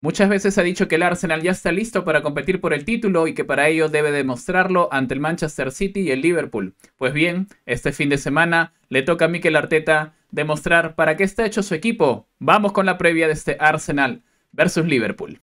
Muchas veces ha dicho que el Arsenal ya está listo para competir por el título y que para ello debe demostrarlo ante el Manchester City y el Liverpool. Pues bien, este fin de semana le toca a Mikel Arteta demostrar para qué está hecho su equipo. Vamos con la previa de este Arsenal versus Liverpool.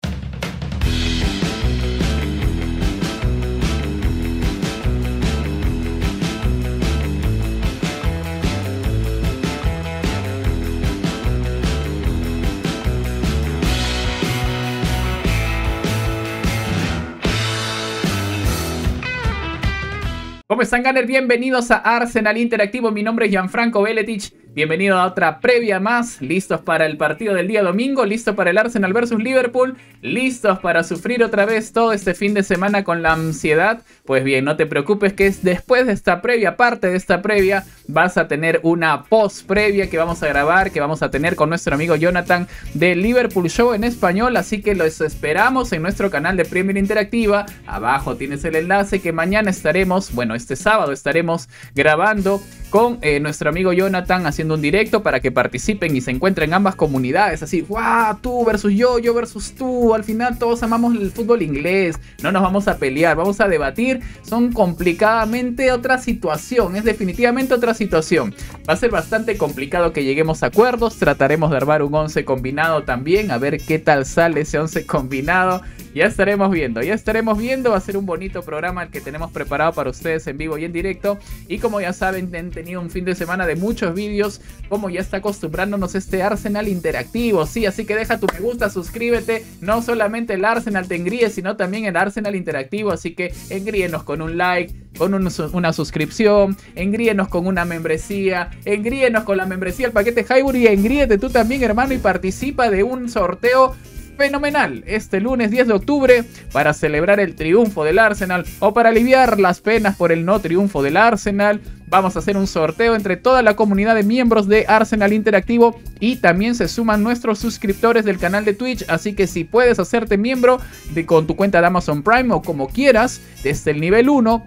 ¿Cómo están, Gunner? Bienvenidos a Arsenal Interactivo. Mi nombre es Gianfranco beletich Bienvenido a otra previa más. Listos para el partido del día domingo, listos para el Arsenal versus Liverpool, listos para sufrir otra vez todo este fin de semana con la ansiedad pues bien, no te preocupes que es después de esta previa, parte de esta previa, vas a tener una post previa que vamos a grabar, que vamos a tener con nuestro amigo Jonathan de Liverpool Show en español, así que los esperamos en nuestro canal de Premier Interactiva. Abajo tienes el enlace que mañana estaremos, bueno, este sábado estaremos grabando con eh, nuestro amigo Jonathan haciendo un directo para que participen y se encuentren ambas comunidades, así, ¡guau! tú versus yo, yo versus tú, al final todos amamos el fútbol inglés, no nos vamos a pelear, vamos a debatir son complicadamente otra situación, es definitivamente otra situación. Va a ser bastante complicado que lleguemos a acuerdos, trataremos de armar un 11 combinado también, a ver qué tal sale ese 11 combinado. Ya estaremos viendo, ya estaremos viendo. Va a ser un bonito programa el que tenemos preparado para ustedes en vivo y en directo. Y como ya saben, han tenido un fin de semana de muchos vídeos, como ya está acostumbrándonos este Arsenal interactivo. Sí, así que deja tu me gusta, suscríbete. No solamente el Arsenal te engríe, sino también el Arsenal interactivo. Así que engríenos con un like, con una suscripción, engríenos con una membresía, engríenos con la membresía, el paquete y engríete tú también, hermano, y participa de un sorteo fenomenal este lunes 10 de octubre para celebrar el triunfo del Arsenal o para aliviar las penas por el no triunfo del Arsenal. Vamos a hacer un sorteo entre toda la comunidad de miembros de Arsenal Interactivo y también se suman nuestros suscriptores del canal de Twitch. Así que si puedes hacerte miembro de, con tu cuenta de Amazon Prime o como quieras, desde el nivel 1,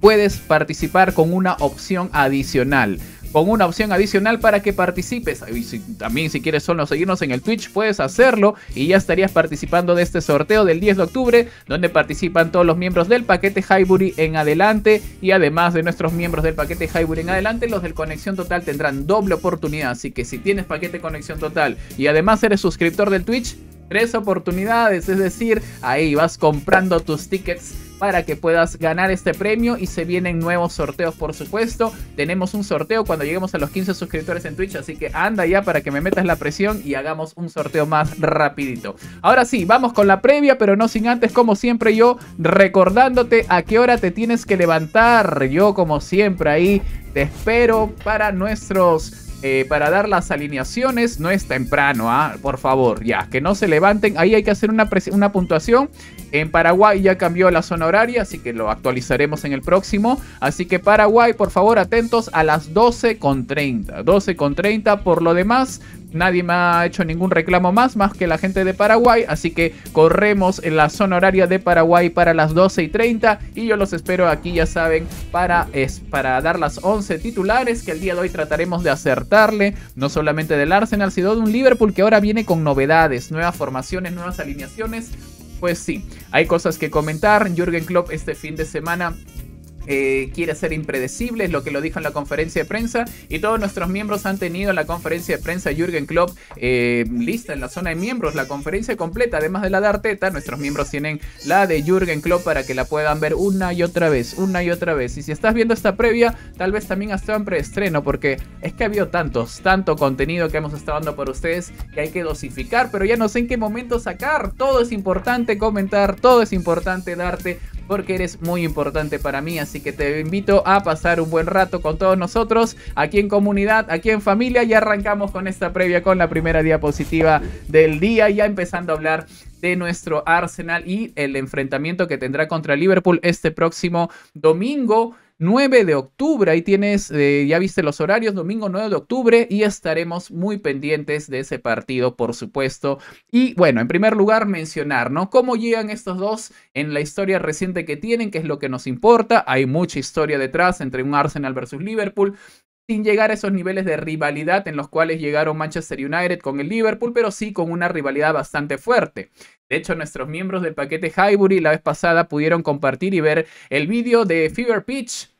puedes participar con una opción adicional con una opción adicional para que participes. también si quieres solo seguirnos en el Twitch, puedes hacerlo y ya estarías participando de este sorteo del 10 de octubre, donde participan todos los miembros del paquete Highbury en adelante y además de nuestros miembros del paquete Highbury en adelante, los del Conexión Total tendrán doble oportunidad. Así que si tienes paquete Conexión Total y además eres suscriptor del Twitch, tres oportunidades, es decir, ahí vas comprando tus tickets para que puedas ganar este premio y se vienen nuevos sorteos por supuesto. Tenemos un sorteo cuando lleguemos a los 15 suscriptores en Twitch, así que anda ya para que me metas la presión y hagamos un sorteo más rapidito. Ahora sí, vamos con la previa, pero no sin antes como siempre yo recordándote a qué hora te tienes que levantar. Yo como siempre ahí te espero para nuestros eh, para dar las alineaciones no es temprano, ¿ah? por favor, ya, que no se levanten. Ahí hay que hacer una, una puntuación. En Paraguay ya cambió la zona horaria, así que lo actualizaremos en el próximo. Así que Paraguay, por favor, atentos a las 12.30. 12.30, por lo demás, nadie me ha hecho ningún reclamo más, más que la gente de Paraguay. Así que corremos en la zona horaria de Paraguay para las 12 y 30. Y yo los espero aquí, ya saben, para, es, para dar las 11 titulares que el día de hoy trataremos de acertarle. No solamente del Arsenal, sino de un Liverpool que ahora viene con novedades, nuevas formaciones, nuevas alineaciones. Pues sí, hay cosas que comentar. Jürgen Klopp este fin de semana eh, quiere ser impredecible, es lo que lo dijo en la conferencia de prensa. Y todos nuestros miembros han tenido la conferencia de prensa Jürgen Klopp eh, lista en la zona de miembros, la conferencia completa, además de la de Arteta. Nuestros miembros tienen la de Jürgen Klopp para que la puedan ver una y otra vez, una y otra vez. Y si estás viendo esta previa, tal vez también hasta estado en preestreno, porque es que ha habido tantos, tanto contenido que hemos estado dando por ustedes que hay que dosificar, pero ya no sé en qué momento sacar. Todo es importante comentar, todo es importante darte porque eres muy importante para mí, así que te invito a pasar un buen rato con todos nosotros, aquí en comunidad, aquí en familia, y arrancamos con esta previa, con la primera diapositiva del día, ya empezando a hablar de nuestro Arsenal y el enfrentamiento que tendrá contra Liverpool este próximo domingo. 9 de octubre. Ahí tienes, eh, ya viste los horarios, domingo 9 de octubre y estaremos muy pendientes de ese partido, por supuesto. Y bueno, en primer lugar, mencionar, ¿no? Cómo llegan estos dos en la historia reciente que tienen, que es lo que nos importa. Hay mucha historia detrás entre un Arsenal versus Liverpool, sin llegar a esos niveles de rivalidad en los cuales llegaron Manchester United con el Liverpool, pero sí con una rivalidad bastante fuerte. De hecho, nuestros miembros del paquete Highbury la vez pasada pudieron compartir y ver el vídeo de Fever Pitch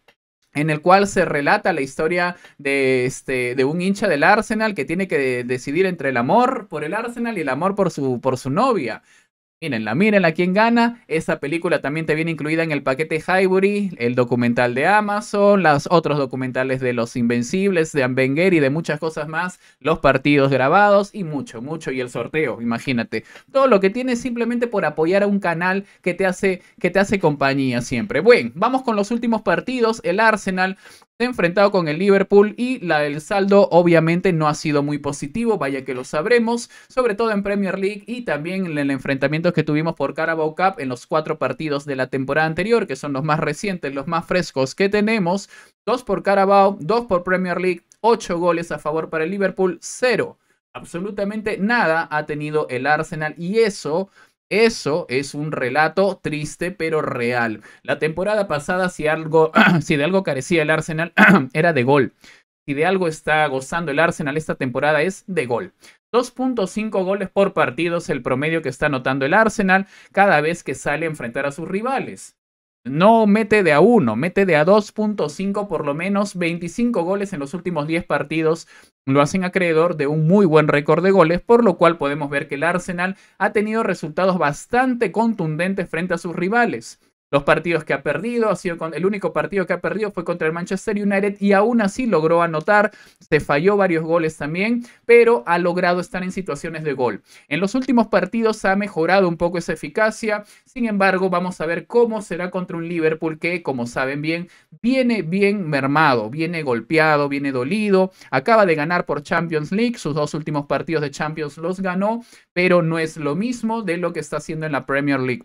en el cual se relata la historia de, este, de un hincha del Arsenal que tiene que decidir entre el amor por el Arsenal y el amor por su, por su novia. Mírenla, mírenla quién gana. Esa película también te viene incluida en el paquete Highbury, el documental de Amazon, los otros documentales de Los Invencibles, de Ambenger y de muchas cosas más, los partidos grabados y mucho, mucho. Y el sorteo, imagínate. Todo lo que tienes simplemente por apoyar a un canal que te hace, que te hace compañía siempre. Bueno, vamos con los últimos partidos. El Arsenal se ha enfrentado con el Liverpool y la del saldo obviamente no ha sido muy positivo, vaya que lo sabremos, sobre todo en Premier League y también en el enfrentamiento que tuvimos por Carabao Cup en los cuatro partidos de la temporada anterior, que son los más recientes, los más frescos que tenemos, dos por Carabao, dos por Premier League, ocho goles a favor para el Liverpool, cero. Absolutamente nada ha tenido el Arsenal y eso eso es un relato triste pero real. La temporada pasada, si, algo, si de algo carecía el Arsenal, era de gol. Si de algo está gozando el Arsenal esta temporada es de gol. 2.5 goles por partido es el promedio que está anotando el Arsenal cada vez que sale a enfrentar a sus rivales. No mete de a uno, mete de a 2.5 por lo menos 25 goles en los últimos 10 partidos lo hacen acreedor de un muy buen récord de goles, por lo cual podemos ver que el Arsenal ha tenido resultados bastante contundentes frente a sus rivales. Los partidos que ha perdido, ha sido el único partido que ha perdido fue contra el Manchester United y aún así logró anotar, se falló varios goles también, pero ha logrado estar en situaciones de gol. En los últimos partidos ha mejorado un poco esa eficacia, sin embargo vamos a ver cómo será contra un Liverpool que, como saben bien, viene bien mermado, viene golpeado, viene dolido, acaba de ganar por Champions League, sus dos últimos partidos de Champions los ganó, pero no es lo mismo de lo que está haciendo en la Premier League.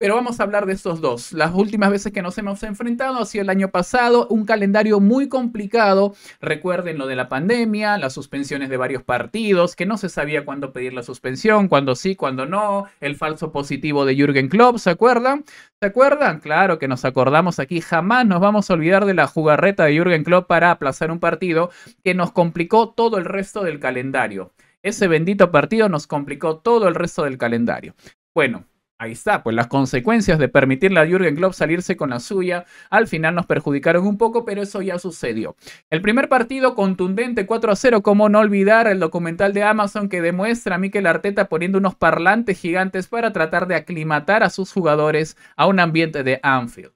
Pero vamos a hablar de estos dos. Las últimas veces que nos hemos enfrentado ha sido el año pasado, un calendario muy complicado. Recuerden lo de la pandemia, las suspensiones de varios partidos, que no se sabía cuándo pedir la suspensión, cuándo sí, cuándo no, el falso positivo de Jürgen Klopp, ¿se acuerdan? ¿Se acuerdan? Claro que nos acordamos aquí, jamás nos vamos a olvidar de la jugarreta de Jürgen Klopp para aplazar un partido que nos complicó todo el resto del calendario. Ese bendito partido nos complicó todo el resto del calendario. Bueno, Ahí está, pues las consecuencias de permitirle a Jürgen Klopp salirse con la suya al final nos perjudicaron un poco, pero eso ya sucedió. El primer partido contundente 4 a 0, como no olvidar el documental de Amazon que demuestra a Mikel Arteta poniendo unos parlantes gigantes para tratar de aclimatar a sus jugadores a un ambiente de Anfield.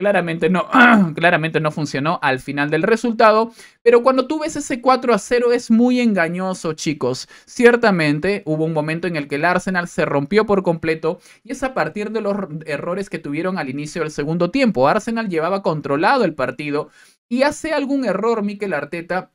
Claramente no, claramente no funcionó al final del resultado, pero cuando tú ves ese 4 a 0 es muy engañoso, chicos. Ciertamente hubo un momento en el que el Arsenal se rompió por completo y es a partir de los errores que tuvieron al inicio del segundo tiempo. Arsenal llevaba controlado el partido y hace algún error Mikel Arteta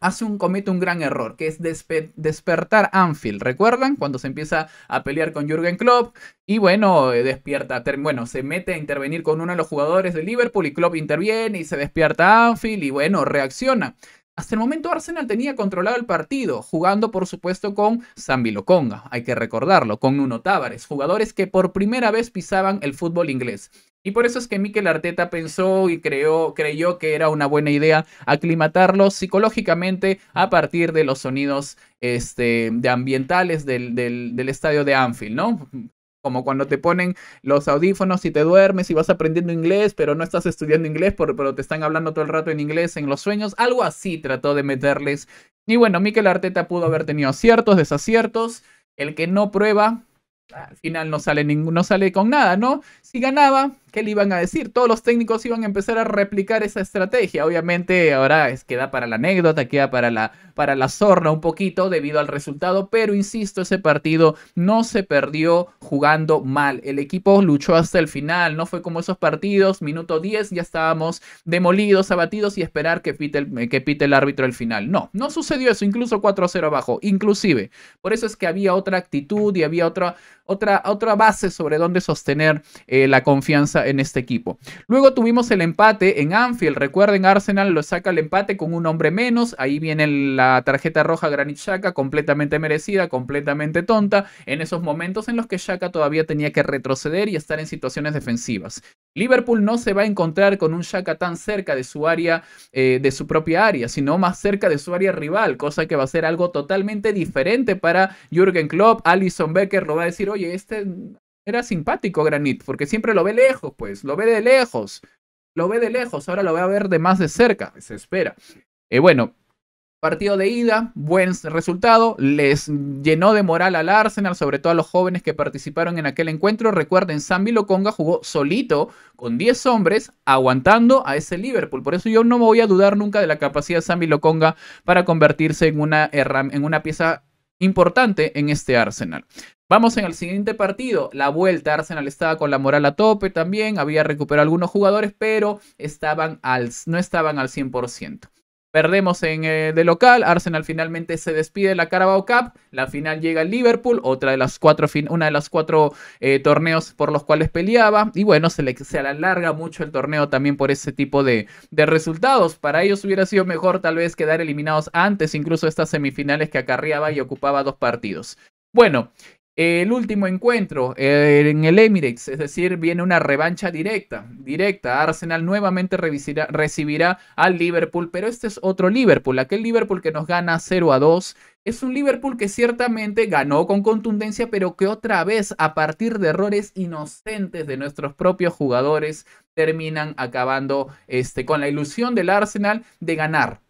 hace un, comete un gran error, que es despertar despertar Anfield. ¿Recuerdan? Cuando se empieza a pelear con Jürgen Klopp y bueno, eh, despierta, bueno, se mete a intervenir con uno de los jugadores de Liverpool y Klopp interviene y se despierta Anfield y bueno, reacciona. Hasta el momento Arsenal tenía controlado el partido, jugando por supuesto con Zambi hay que recordarlo, con Nuno Tavares, jugadores que por primera vez pisaban el fútbol inglés. Y por eso es que Mikel Arteta pensó y creó, creyó que era una buena idea aclimatarlo psicológicamente a partir de los sonidos este, de ambientales del, del estadio de Anfield, ¿no? como cuando te ponen los audífonos y te duermes y vas aprendiendo inglés, pero no estás estudiando inglés, pero te están hablando todo el rato en inglés en los sueños. Algo así trató de meterles. Y bueno, Miquel Arteta pudo haber tenido aciertos, desaciertos. El que no prueba, al final no sale, no sale con nada, ¿no? Si ganaba, ¿Qué le iban a decir? Todos los técnicos iban a empezar a replicar esa estrategia. Obviamente ahora es, queda para la anécdota, queda para la, para la zorra un poquito debido al resultado, pero insisto, ese partido no se perdió jugando mal. El equipo luchó hasta el final, no fue como esos partidos, minuto 10 ya estábamos demolidos, abatidos y esperar que pite el, que pite el árbitro el final. No, no sucedió eso, incluso 4-0 abajo, inclusive. Por eso es que había otra actitud y había otra otra, base sobre dónde sostener eh, la confianza en este equipo. Luego tuvimos el empate en Anfield. Recuerden, Arsenal lo saca el empate con un hombre menos. Ahí viene la tarjeta roja Granit Xhaka, completamente merecida, completamente tonta. En esos momentos en los que Xhaka todavía tenía que retroceder y estar en situaciones defensivas. Liverpool no se va a encontrar con un Shaka tan cerca de su área, eh, de su propia área, sino más cerca de su área rival, cosa que va a ser algo totalmente diferente para Jürgen Klopp. Alison Becker lo va a decir, oye, este era simpático Granit, porque siempre lo ve lejos, pues, lo ve de lejos, lo ve de lejos, ahora lo va a ver de más de cerca, se espera. Eh, bueno, Partido de ida, buen resultado, les llenó de moral al Arsenal, sobre todo a los jóvenes que participaron en aquel encuentro. Recuerden, Sambi Loconga jugó solito, con 10 hombres, aguantando a ese Liverpool. Por eso yo no me voy a dudar nunca de la capacidad de Sambi Loconga para convertirse en una, en una pieza importante en este Arsenal. Vamos en el siguiente partido, la vuelta. Arsenal estaba con la moral a tope también, había recuperado algunos jugadores, pero estaban al, no estaban al 100%. Perdemos en, eh, de local, Arsenal finalmente se despide de la Carabao Cup, la final llega al Liverpool, otra de las cuatro una de las cuatro eh, torneos por los cuales peleaba, y bueno, se le se alarga mucho el torneo también por ese tipo de, de resultados. Para ellos hubiera sido mejor tal vez quedar eliminados antes incluso estas semifinales que acarreaba y ocupaba dos partidos. Bueno, el último encuentro eh, en el Emirates, es decir, viene una revancha directa, directa. Arsenal nuevamente recibirá al Liverpool, pero este es otro Liverpool, aquel Liverpool que nos gana 0 a 2. Es un Liverpool que ciertamente ganó con contundencia, pero que otra vez a partir de errores inocentes de nuestros propios jugadores terminan acabando este, con la ilusión del Arsenal de ganar.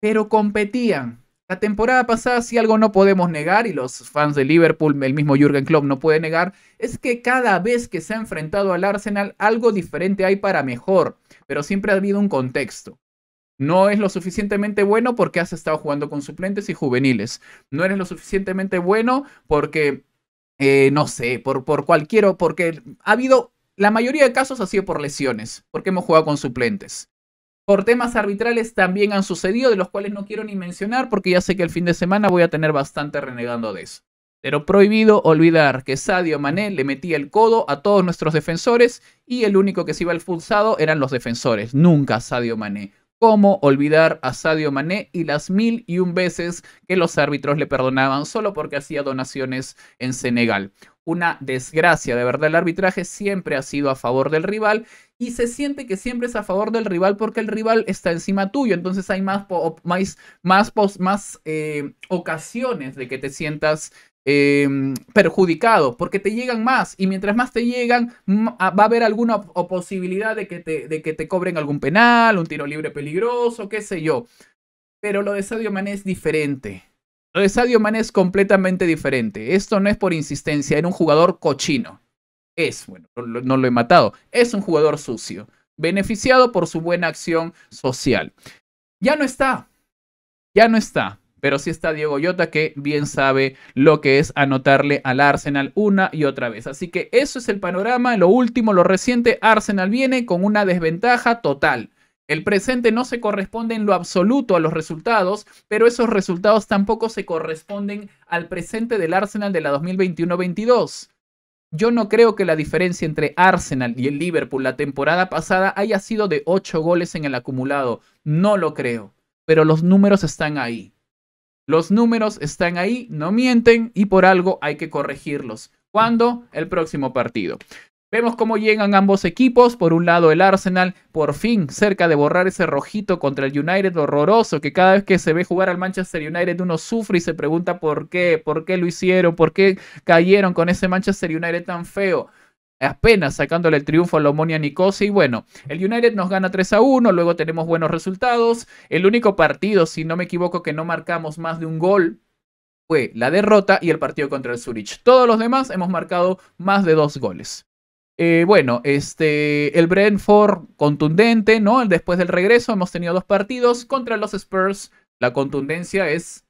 Pero competían, la temporada pasada, si algo no podemos negar, y los fans de Liverpool, el mismo Jürgen Klopp no puede negar, es que cada vez que se ha enfrentado al Arsenal, algo diferente hay para mejor, pero siempre ha habido un contexto. No es lo suficientemente bueno porque has estado jugando con suplentes y juveniles. No eres lo suficientemente bueno porque, eh, no sé, por, cualquiera, porque ha habido, la mayoría de casos ha sido por lesiones, porque hemos jugado con suplentes por temas arbitrales también han sucedido, de los cuales no quiero ni mencionar porque ya sé que el fin de semana voy a tener bastante renegando de eso. Pero prohibido olvidar que Sadio Mané le metía el codo a todos nuestros defensores y el único que se iba expulsado eran los defensores, nunca Sadio Mané. ¿Cómo olvidar a Sadio Mané y las mil y un veces que los árbitros le perdonaban solo porque hacía donaciones en Senegal? Una desgracia, de verdad, el arbitraje siempre ha sido a favor del rival, y se siente que siempre es a favor del rival porque el rival está encima tuyo. Entonces hay más, más, más, eh, ocasiones de que te sientas em, perjudicado porque te llegan más y mientras más te llegan va a haber alguna posibilidad de que, te, de que te cobren algún penal, un tiro libre peligroso, qué sé yo. Pero lo de Sadio Mané es diferente. Lo de Sadio Mané es completamente diferente. Esto no es por insistencia, en un jugador cochino es, bueno, no lo he matado, es un jugador sucio, beneficiado por su buena acción social. Ya no está, ya no está, pero sí está Diego Llota que bien sabe lo que es anotarle al Arsenal una y otra vez. Así que eso es el panorama, lo último, lo reciente, Arsenal viene con una desventaja total. El presente no se corresponde en lo absoluto a los resultados, pero esos resultados tampoco se corresponden al presente del Arsenal de la 2021-22. Yo no creo que la diferencia entre Arsenal y el Liverpool la temporada pasada haya sido de 8 goles en el acumulado. No lo creo. Pero los números están ahí. Los números están ahí, no mienten y por algo hay que corregirlos. ¿Cuándo? El próximo partido. Vemos cómo llegan ambos equipos, por un lado el Arsenal por fin cerca de borrar ese rojito contra el United horroroso que cada vez que se ve jugar al Manchester United uno sufre y se pregunta por qué, por qué lo hicieron, por qué cayeron con ese Manchester United tan feo apenas sacándole el triunfo a Lomonia Nicosia. Y bueno, el United nos gana 3 a 1, luego tenemos buenos resultados. El único partido, si no me equivoco, que no marcamos más de un gol fue la derrota y el partido contra el Zurich. Todos los demás hemos marcado más de dos goles. Eh, bueno, este, el Brentford contundente, ¿no? Después del regreso hemos tenido dos partidos contra los Spurs. La contundencia es,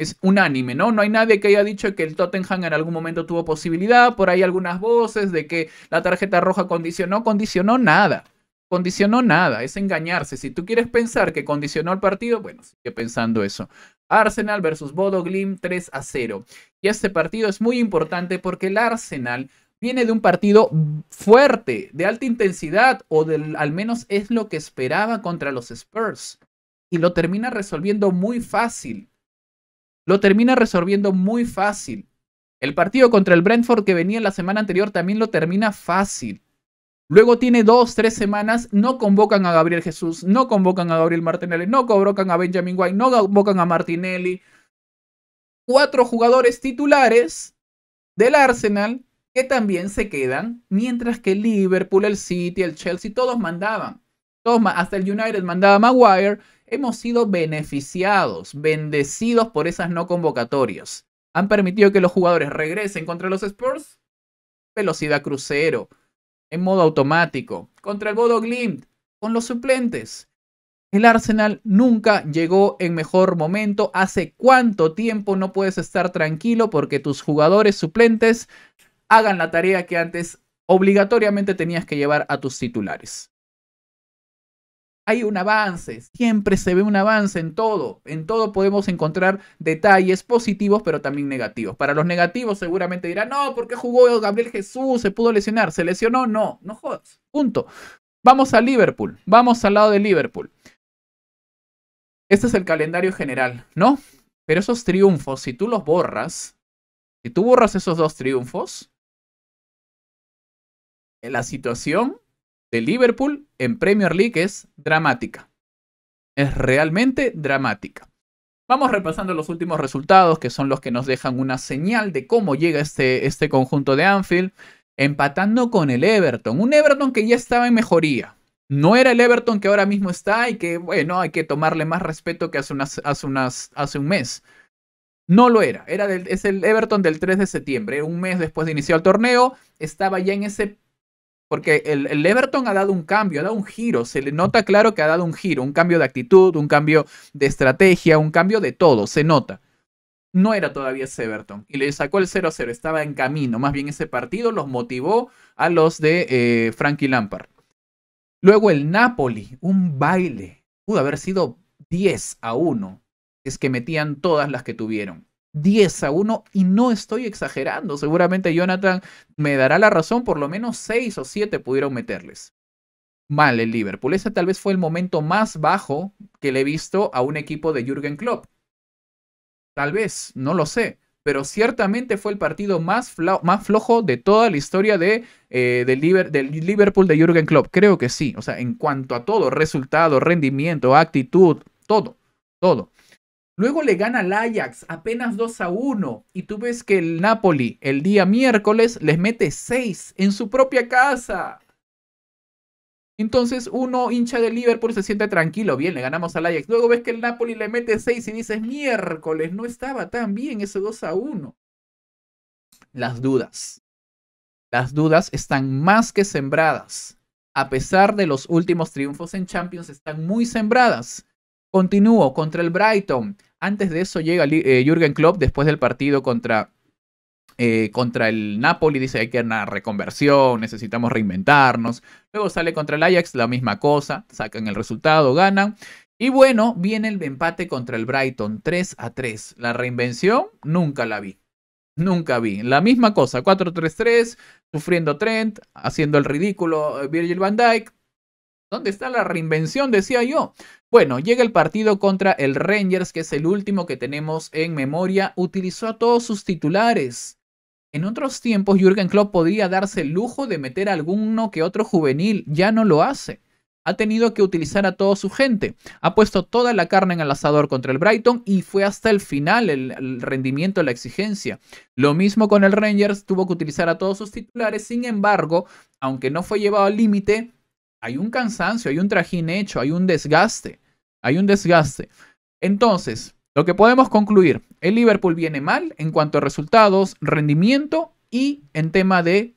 es unánime, ¿no? No hay nadie que haya dicho que el Tottenham en algún momento tuvo posibilidad. Por ahí algunas voces de que la tarjeta roja condicionó, condicionó nada. Condicionó nada, es engañarse. Si tú quieres pensar que condicionó el partido, bueno, sigue pensando eso. Arsenal versus Bodo Glim 3 a 0. Y este partido es muy importante porque el Arsenal viene de un partido fuerte, de alta intensidad, o al menos es lo que esperaba contra los Spurs. Y lo termina resolviendo muy fácil. Lo termina resolviendo muy fácil. El partido contra el Brentford que venía la semana anterior también lo termina fácil. Luego tiene dos, tres semanas, no convocan a Gabriel Jesús, no convocan a Gabriel Martinelli, no convocan a Benjamin White, no convocan a Martinelli. Cuatro jugadores titulares del Arsenal que también se quedan, mientras que Liverpool, el City, el Chelsea, todos mandaban. Toma, hasta el United mandaba Maguire. Hemos sido beneficiados, bendecidos por esas no convocatorias. Han permitido que los jugadores regresen contra los Spurs. Velocidad crucero, en modo automático. Contra el Bodo con los suplentes. El Arsenal nunca llegó en mejor momento. ¿Hace cuánto tiempo no puedes estar tranquilo porque tus jugadores suplentes hagan la tarea que antes obligatoriamente tenías que llevar a tus titulares. Hay un avance, siempre se ve un avance en todo. En todo podemos encontrar detalles positivos, pero también negativos. Para los negativos seguramente dirán, no, ¿por qué jugó Gabriel Jesús? ¿Se pudo lesionar? ¿Se lesionó? No, no jodas. Punto. Vamos a Liverpool, vamos al lado de Liverpool. Este es el calendario general, ¿no? Pero esos triunfos, si tú los borras, si tú borras esos dos triunfos, la situación de Liverpool en Premier League es dramática. Es realmente dramática. Vamos repasando los últimos resultados, que son los que nos dejan una señal de cómo llega este, este conjunto de Anfield, empatando con el Everton. Un Everton que ya estaba en mejoría. No era el Everton que ahora mismo está y que, bueno, hay que tomarle más respeto que hace, unas, hace, unas, hace un mes. No lo era. era es el Everton del 3 de septiembre. Un mes después de iniciar el torneo, estaba ya en ese porque el, Everton ha dado un cambio, ha dado un giro. Se le nota claro que ha dado un giro, un cambio de actitud, un cambio de estrategia, un cambio de todo. Se nota. No era todavía ese Everton. Y le sacó el 0-0. Estaba en camino. Más bien ese partido los motivó a los de eh, Frankie Lampard. Luego el Napoli, un baile. Pudo haber sido 10 a 1. Es que metían todas las que tuvieron. 10 a 1 y no estoy exagerando. Seguramente Jonathan me dará la razón, por lo menos 6 o 7 pudieron meterles. Mal el Liverpool. Ese tal vez fue el momento más bajo que le he visto a un equipo de Jürgen Klopp. Tal vez, no lo sé. Pero ciertamente fue el partido más, más flojo de toda la historia de, eh, del, Liverpool de Jürgen Klopp. Creo que sí. O sea, en cuanto a todo, resultado, rendimiento, actitud, todo, todo. Luego le gana al Ajax apenas 2 a 1 y tú ves que el Napoli el día miércoles les mete 6 en su propia casa. Entonces uno hincha de Liverpool se siente tranquilo, bien, le ganamos al Ajax. Luego ves que el Napoli le mete 6 y dices, miércoles, no estaba tan bien ese 2 a 1. Las dudas. Las dudas están más que sembradas. A pesar de los últimos triunfos en Champions, están muy sembradas. Continúo contra el Brighton. Antes de eso llega eh, Jürgen Klopp después del partido contra, eh, contra el Napoli. Dice hay que una reconversión, necesitamos reinventarnos. Luego sale contra el Ajax, la misma cosa. Sacan el resultado, ganan. Y bueno, viene el empate contra el Brighton, 3 a 3. La reinvención nunca la vi. Nunca vi. La misma cosa, 4-3-3, sufriendo Trent, haciendo el ridículo eh, Virgil van Dijk, ¿Dónde está la reinvención? Decía yo. Bueno, llega el partido contra el Rangers, que es el último que tenemos en memoria. Utilizó a todos sus titulares. En otros tiempos, Jürgen Klopp podría darse el lujo de meter a alguno que otro juvenil. Ya no lo hace. Ha tenido que utilizar a toda su gente. Ha puesto toda la carne en el asador contra el Brighton y fue hasta el final el, el rendimiento, la exigencia. Lo mismo con el Rangers, tuvo que utilizar a todos sus titulares. Sin embargo, aunque no fue llevado al límite, hay un cansancio, hay un trajín hecho, hay un desgaste, hay un desgaste. Entonces, lo que podemos concluir, el Liverpool viene mal en cuanto a resultados, rendimiento y en tema de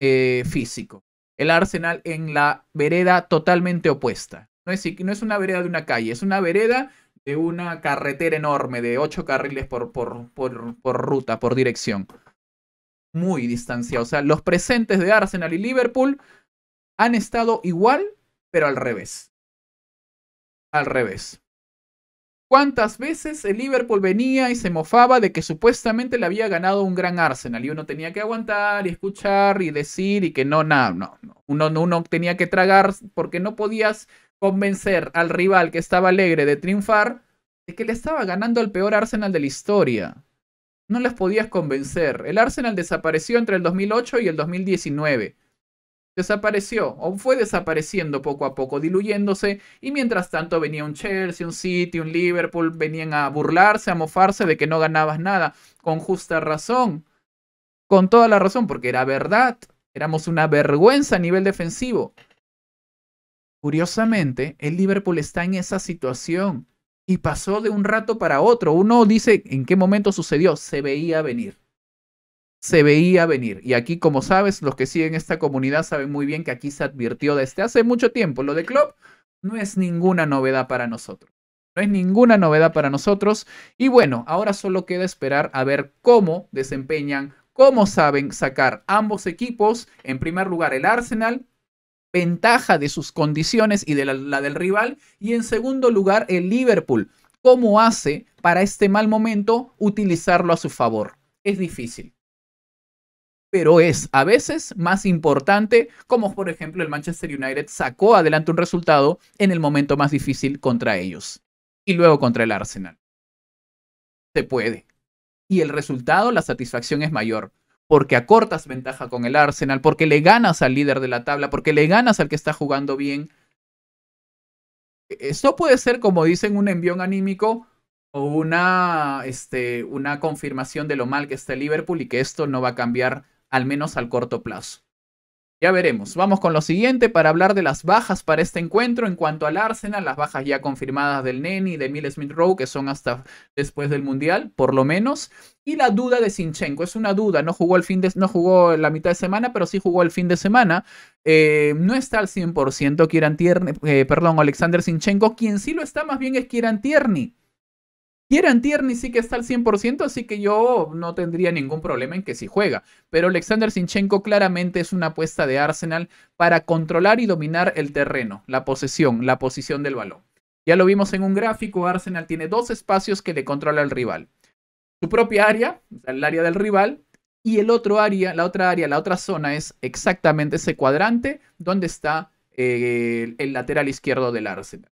eh, físico. El Arsenal en la vereda totalmente opuesta. No es, no es una vereda de una calle, es una vereda de una carretera enorme de ocho carriles por, por ruta, por dirección. Muy distanciado. O sea, los presentes de Arsenal y Liverpool han estado igual, pero al revés. Al revés. ¿Cuántas veces el Liverpool venía y se mofaba de que supuestamente le había ganado un gran Arsenal? Y uno tenía que aguantar y escuchar y decir y que no, nada, no, no. Uno, uno tenía que tragar porque no podías convencer al rival que estaba alegre de triunfar de que le estaba ganando el peor Arsenal de la historia. No las podías convencer. El Arsenal desapareció entre el 2008 y el 2019 desapareció o fue desapareciendo poco a poco, diluyéndose y mientras tanto venía un Chelsea, un City, un Liverpool, venían a burlarse, a mofarse de que no ganabas nada, con justa razón, con toda la razón, porque era verdad, éramos una vergüenza a nivel defensivo. Curiosamente, el Liverpool está en esa situación y pasó de un rato para otro, uno dice en qué momento sucedió, se veía venir se veía venir. Y aquí, como sabes, los que siguen esta comunidad saben muy bien que aquí se advirtió desde hace mucho tiempo. Lo de Klopp no es ninguna novedad para nosotros. No es ninguna novedad para nosotros. Y bueno, ahora solo queda esperar a ver cómo desempeñan, cómo saben sacar ambos equipos. En primer lugar, el Arsenal, ventaja de sus condiciones y de la, la, del rival. Y en segundo lugar, el Liverpool. ¿Cómo hace para este mal momento utilizarlo a su favor? Es difícil pero es a veces más importante, como por ejemplo el Manchester United sacó adelante un resultado en el momento más difícil contra ellos y luego contra el Arsenal. Se puede. Y el resultado, la satisfacción es mayor, porque acortas ventaja con el Arsenal, porque le ganas al líder de la tabla, porque le ganas al que está jugando bien. Esto puede ser, como dicen, un envión anímico o una, este, una confirmación de lo mal que está Liverpool y que esto no va a cambiar al menos al corto plazo. Ya veremos. Vamos con lo siguiente para hablar de las bajas para este encuentro. En cuanto al Arsenal, las bajas ya confirmadas del Neni y de Miles Smith Rowe, que son hasta después del Mundial, por lo menos. Y la duda de Sinchenko. Es una duda. No jugó, el fin de, no jugó la mitad de semana, pero sí jugó el fin de semana. Eh, no está al 100% Kieran Tierney, eh, perdón, Alexander Sinchenko. Quien sí lo está más bien es Kieran Tierney Kieran Tierney sí que está al 100%, así que yo no tendría ningún problema en que sí juega. Pero Alexander Sinchenko claramente es una apuesta de Arsenal para controlar y dominar el terreno, la posesión, la posición del balón. Ya lo vimos en un gráfico, Arsenal tiene dos espacios que le controla al rival. Su propia área, el área del rival, y el otro área, la otra área, la otra zona es exactamente ese cuadrante donde está eh, el lateral izquierdo del Arsenal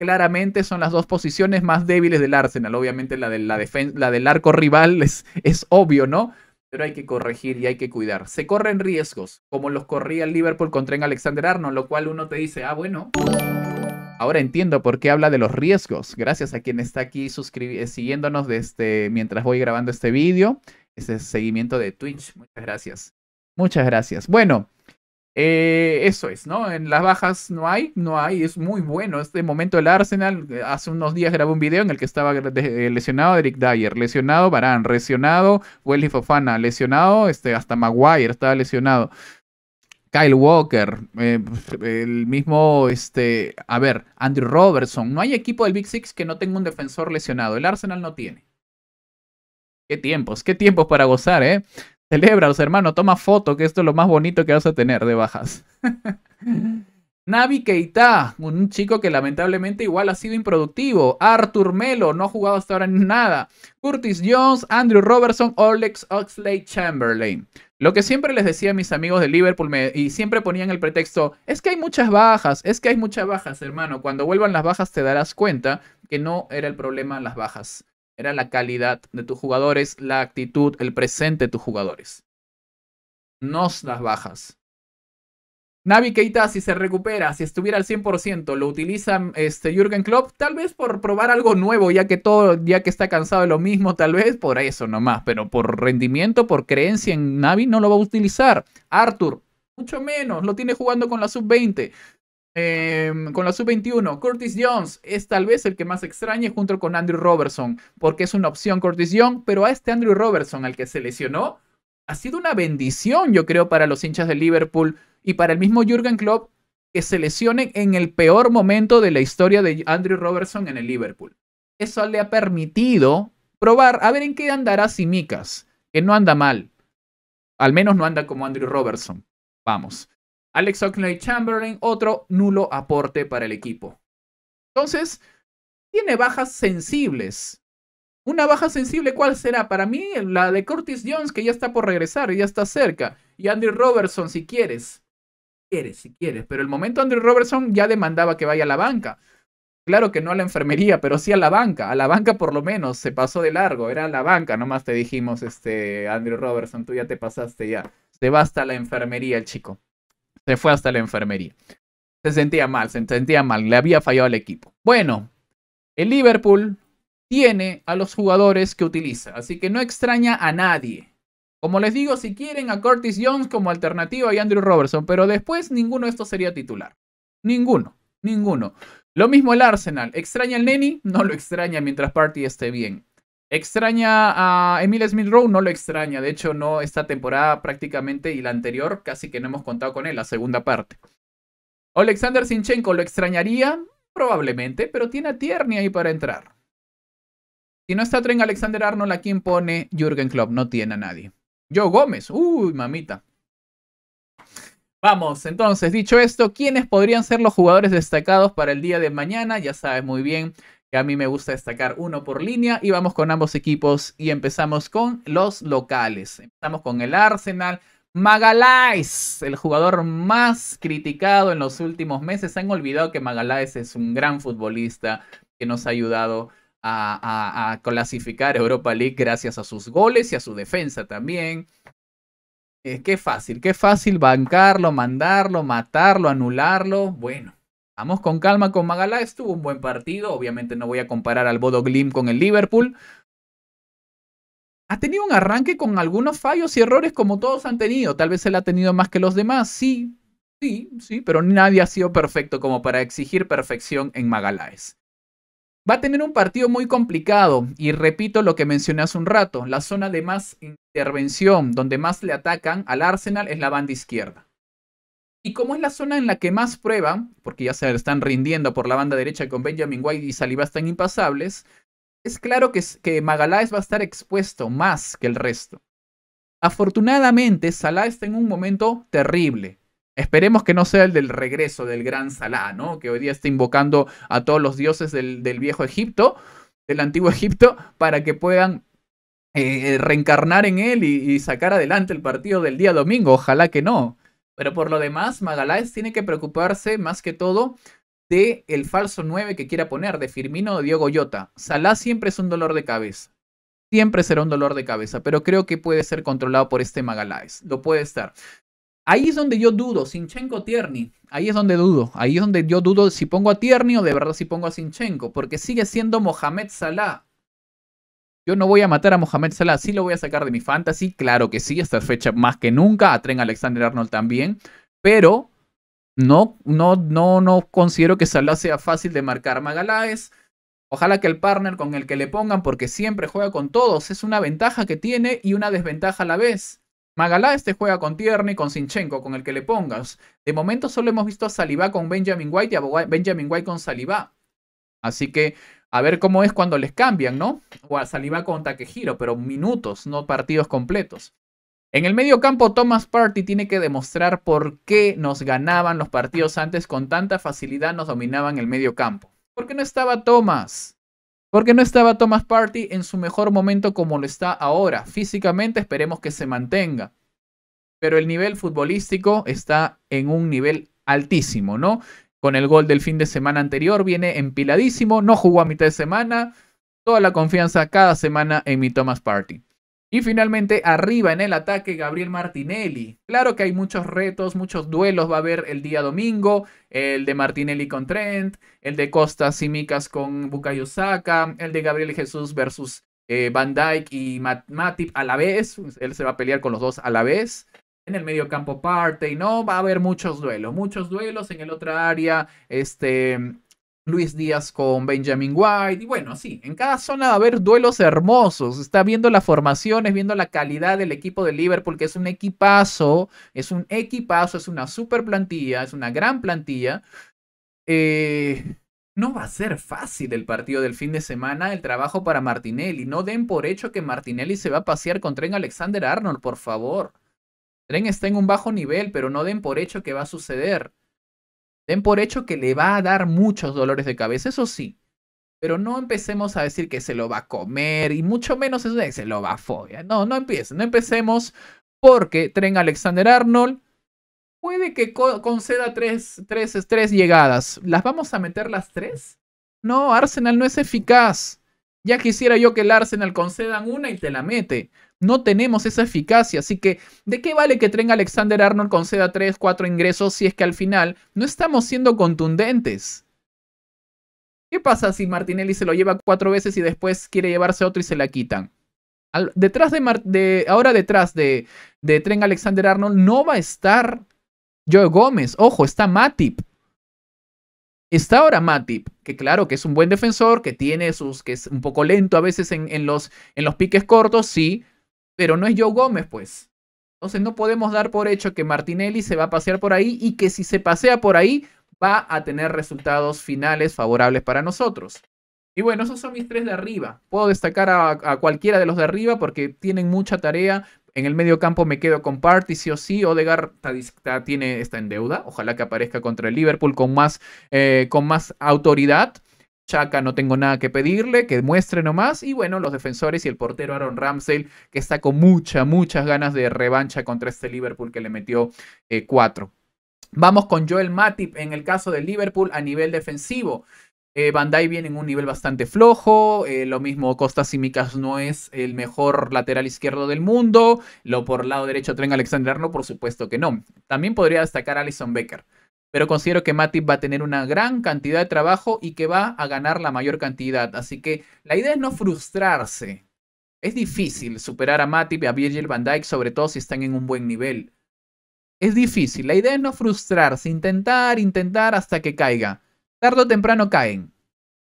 claramente son las dos posiciones más débiles del Arsenal. Obviamente la, de, la, la del arco rival es, es, obvio, ¿no? Pero hay que corregir y hay que cuidar. Se corren riesgos, como los corría el Liverpool contra el Alexander Arnold, lo cual uno te dice, ah, bueno. Ahora entiendo por qué habla de los riesgos. Gracias a quien está aquí eh, siguiéndonos desde, este, mientras voy grabando este vídeo. Ese seguimiento de Twitch. Muchas gracias. Muchas gracias. Bueno, eh, eso es, ¿no? En las bajas no hay, no hay, es muy bueno. Este momento el Arsenal, eh, hace unos días grabó un video en el que estaba eh, lesionado Eric Dyer, lesionado Barán, lesionado Welly Fofana, lesionado este, hasta Maguire estaba lesionado. Kyle Walker, el mismo, este, a ver, Andrew Robertson. No hay equipo del Big Six que no tenga un defensor lesionado. El Arsenal no tiene. Qué tiempos, qué tiempos para gozar, ¿eh? Celebra, hermano, toma foto, que esto es lo más bonito que vas a tener de bajas. Navi Keita, un chico que lamentablemente igual ha sido improductivo. Arthur Melo, no ha jugado hasta ahora en nada. Curtis Jones, Andrew Robertson, Alex Oxley Chamberlain. Lo que siempre les decía a mis amigos de Liverpool y siempre ponían el pretexto, es que hay muchas bajas, es que hay muchas bajas, hermano. Cuando vuelvan las bajas te darás cuenta que no era el problema las bajas era la calidad de tus jugadores, la actitud, el presente de tus jugadores. No las bajas. Navi Keita, si se recupera, si estuviera al 100%, lo utiliza este, Jürgen Klopp, tal vez por probar algo nuevo, ya que, todo, ya que está cansado de lo mismo, tal vez por eso nomás, pero por rendimiento, por creencia en Navi, no lo va a utilizar. Arthur, mucho menos, lo tiene jugando con la sub-20. Em, con la sub-21, Curtis Jones es tal vez el que más extrañe junto con Andrew Robertson, porque es una opción Curtis Jones, pero a este Andrew Robertson, al que se lesionó, ha sido una bendición, yo creo, para los hinchas de Liverpool y para el mismo Jurgen Klopp que se lesione en el peor momento de la historia de Andrew Robertson en el Liverpool. Eso le ha permitido probar a ver en qué andará Simicas, que no anda mal. Al menos no anda como Andrew Robertson. Vamos. Alex Ockley Chamberlain, otro nulo aporte para el equipo. Entonces, tiene bajas sensibles. Una baja sensible, ¿cuál será? Para mí, la de Curtis Jones, que ya está por regresar, ya está cerca. Y Andrew Robertson, si quieres. quieres, si quieres. Pero el momento Andrew Robertson ya demandaba que vaya a la banca. Claro que no a la enfermería, pero sí a la banca. A la banca por lo menos se pasó de largo. Era a la banca, nomás te dijimos, este, Andrew Robertson, tú ya te pasaste ya. Te basta la enfermería el chico. Se fue hasta la enfermería. Se sentía mal, se sentía mal, le había fallado al equipo. Bueno, el Liverpool tiene a los jugadores que utiliza, así que no extraña a nadie. Como les digo, si quieren a Curtis Jones como alternativa y Andrew Robertson, pero después ninguno de estos sería titular. Ninguno, ninguno. Lo mismo el Arsenal. ¿Extraña al Neni? No lo extraña mientras Party esté bien. ¿Extraña a Emil Smith Rowe? No lo extraña. De hecho, no esta temporada prácticamente y la anterior casi que no hemos contado con él, la segunda parte. Alexander Sinchenko lo extrañaría, probablemente, pero tiene a Tierney ahí para entrar. Si no está Tren Alexander Arnold, aquí quién pone Jürgen Klopp? No tiene a nadie. Joe Gómez. Uy, mamita. Vamos, entonces, dicho esto, ¿quiénes podrían ser los jugadores destacados para el día de mañana? Ya sabes muy bien, que a mí me gusta destacar uno por línea y vamos con ambos equipos y empezamos con los locales. Empezamos con el Arsenal. Magaláes, el jugador más criticado en los últimos meses. Se han olvidado que Magaláes es un gran futbolista que nos ha ayudado a, a clasificar Europa League gracias a sus goles y a su defensa también. Eh, qué fácil, qué fácil bancarlo, mandarlo, matarlo, anularlo. Bueno, Vamos con calma con Magalaes. tuvo un buen partido. Obviamente no voy a comparar al Bodo Glim con el Liverpool. Ha tenido un arranque con algunos fallos y errores como todos han tenido. Tal vez él ha tenido más que los demás. Sí, sí, sí. Pero nadie ha sido perfecto como para exigir perfección en Magaláes. Va a tener un partido muy complicado y repito lo que mencioné hace un rato, la zona de más intervención, donde más le atacan al Arsenal es la banda izquierda. Y como es la zona en la que más prueba, porque ya se están rindiendo por la banda derecha con Benjamin White y Saliba están impasables, es claro que, que Magaláes va a estar expuesto más que el resto. Afortunadamente, Salah está en un momento terrible. Esperemos que no sea el del regreso del gran Salah, ¿no? Que hoy día está invocando a todos los dioses del, viejo Egipto, del antiguo Egipto, para que puedan eh, reencarnar en él y sacar adelante el partido del día domingo. Ojalá que no. Pero por lo demás, Magaláes tiene que preocuparse más que todo de el falso 9 que quiera poner, de Firmino o Diego Yota. Salah siempre es un dolor de cabeza. Siempre será un dolor de cabeza, pero creo que puede ser controlado por este Magaláes. Lo puede estar. Ahí es donde yo dudo, Sinchenko Tierney. Ahí es donde dudo. Ahí es donde yo dudo si pongo a Tierney o de verdad si pongo a Sinchenko. Porque sigue siendo Mohamed Salah yo no voy a matar a Mohamed Salah, sí lo voy a sacar de mi fantasy, claro que sí, esta fecha más que nunca, a Alexander Arnold también, pero no, no, no, no considero que Salah sea fácil de marcar. Magaláes, ojalá que el partner con el que le pongan, porque siempre juega con todos, es una ventaja que tiene y una desventaja a la vez. Magaláes te juega con Tierney, con Sinchenko, con el que le pongas. De momento solo hemos visto a Salivá con Benjamin White y a Benjamin White con Salibá. Así que a ver cómo es cuando les cambian, ¿no? O a Saliba con Takehiro, pero minutos, no partidos completos. En el medio campo, Thomas Party tiene que demostrar por qué nos ganaban los partidos antes con tanta facilidad, nos dominaban el medio campo. ¿Por qué no estaba Thomas? ¿Por qué no estaba Thomas Party en su mejor momento como lo está ahora? Físicamente esperemos que se mantenga. Pero el nivel futbolístico está en un nivel altísimo, ¿no? con el gol del fin de semana anterior, viene empiladísimo, no jugó a mitad de semana, toda la confianza cada semana en mi Thomas Party. Y finalmente arriba en el ataque Gabriel Martinelli. Claro que hay muchos retos, muchos duelos va a haber el día domingo, el de Martinelli con Trent, el de Costa Micas con Bukayo Saka, el de Gabriel Jesús versus eh, Van Dyke y Matip a la vez, él se va a pelear con los dos a la vez en el medio campo parte, y no, va a haber muchos duelos, muchos duelos en el otra área, este, Luis Díaz con Benjamin White, y bueno, sí, en cada zona va a haber duelos hermosos, está viendo las formaciones, viendo la calidad del equipo de Liverpool, que es un equipazo, es un equipazo, es una super plantilla, es una gran plantilla, eh, no va a ser fácil el partido del fin de semana, el trabajo para Martinelli. No den por hecho que Martinelli se va a pasear con Tren Alexander Arnold, por favor. Tren está en un bajo nivel, pero no den por hecho que va a suceder. Den por hecho que le va a dar muchos dolores de cabeza, eso sí. Pero no empecemos a decir que se lo va a comer y mucho menos eso que se lo va a follar. No, no empiecen, no empecemos porque Tren Alexander Arnold puede que conceda tres, tres, tres llegadas. ¿Las vamos a meter las tres? No, Arsenal no es eficaz. Ya quisiera yo que el Arsenal concedan una y te la mete. No tenemos esa eficacia, así que ¿de qué vale que Tren Alexander Arnold conceda 3, 4 ingresos si es que al final no estamos siendo contundentes? ¿Qué pasa si Martinelli se lo lleva cuatro veces y después quiere llevarse otro y se la quitan? detrás de, ahora detrás de, Tren Alexander Arnold no va a estar Joe Gómez. Ojo, está Matip. Está ahora Matip, que claro que es un buen defensor, que tiene sus, que es un poco lento a veces en, los, en los piques cortos, sí, pero no es Joe Gómez, pues. Entonces no podemos dar por hecho que Martinelli se va a pasear por ahí y que si se pasea por ahí va a tener resultados finales favorables para nosotros. Y bueno, esos son mis tres de arriba. Puedo destacar a, cualquiera de los de arriba porque tienen mucha tarea. En el medio campo me quedo con Party, sí o sí. Odegaard está, tiene, está en deuda. Ojalá que aparezca contra el Liverpool con más, eh, con más autoridad. Chaca no tengo nada que pedirle, que muestre nomás. Y bueno, los defensores y el portero Aaron Ramsdale, que está con muchas, muchas ganas de revancha contra este Liverpool que le metió eh, cuatro. Vamos con Joel Matip en el caso del Liverpool a nivel defensivo. Bandai eh, Van viene en un nivel bastante flojo, eh, lo mismo Costa Simicas no es el mejor lateral izquierdo del mundo, lo por lado derecho Tren Alexander Arno, por supuesto que no. También podría destacar Alison Becker pero considero que Matip va a tener una gran cantidad de trabajo y que va a ganar la mayor cantidad. Así que la idea es no frustrarse. Es difícil superar a Matip y a Virgil van Dijk, sobre todo si están en un buen nivel. Es difícil. La idea es no frustrarse, intentar, intentar hasta que caiga. Tardo o temprano caen.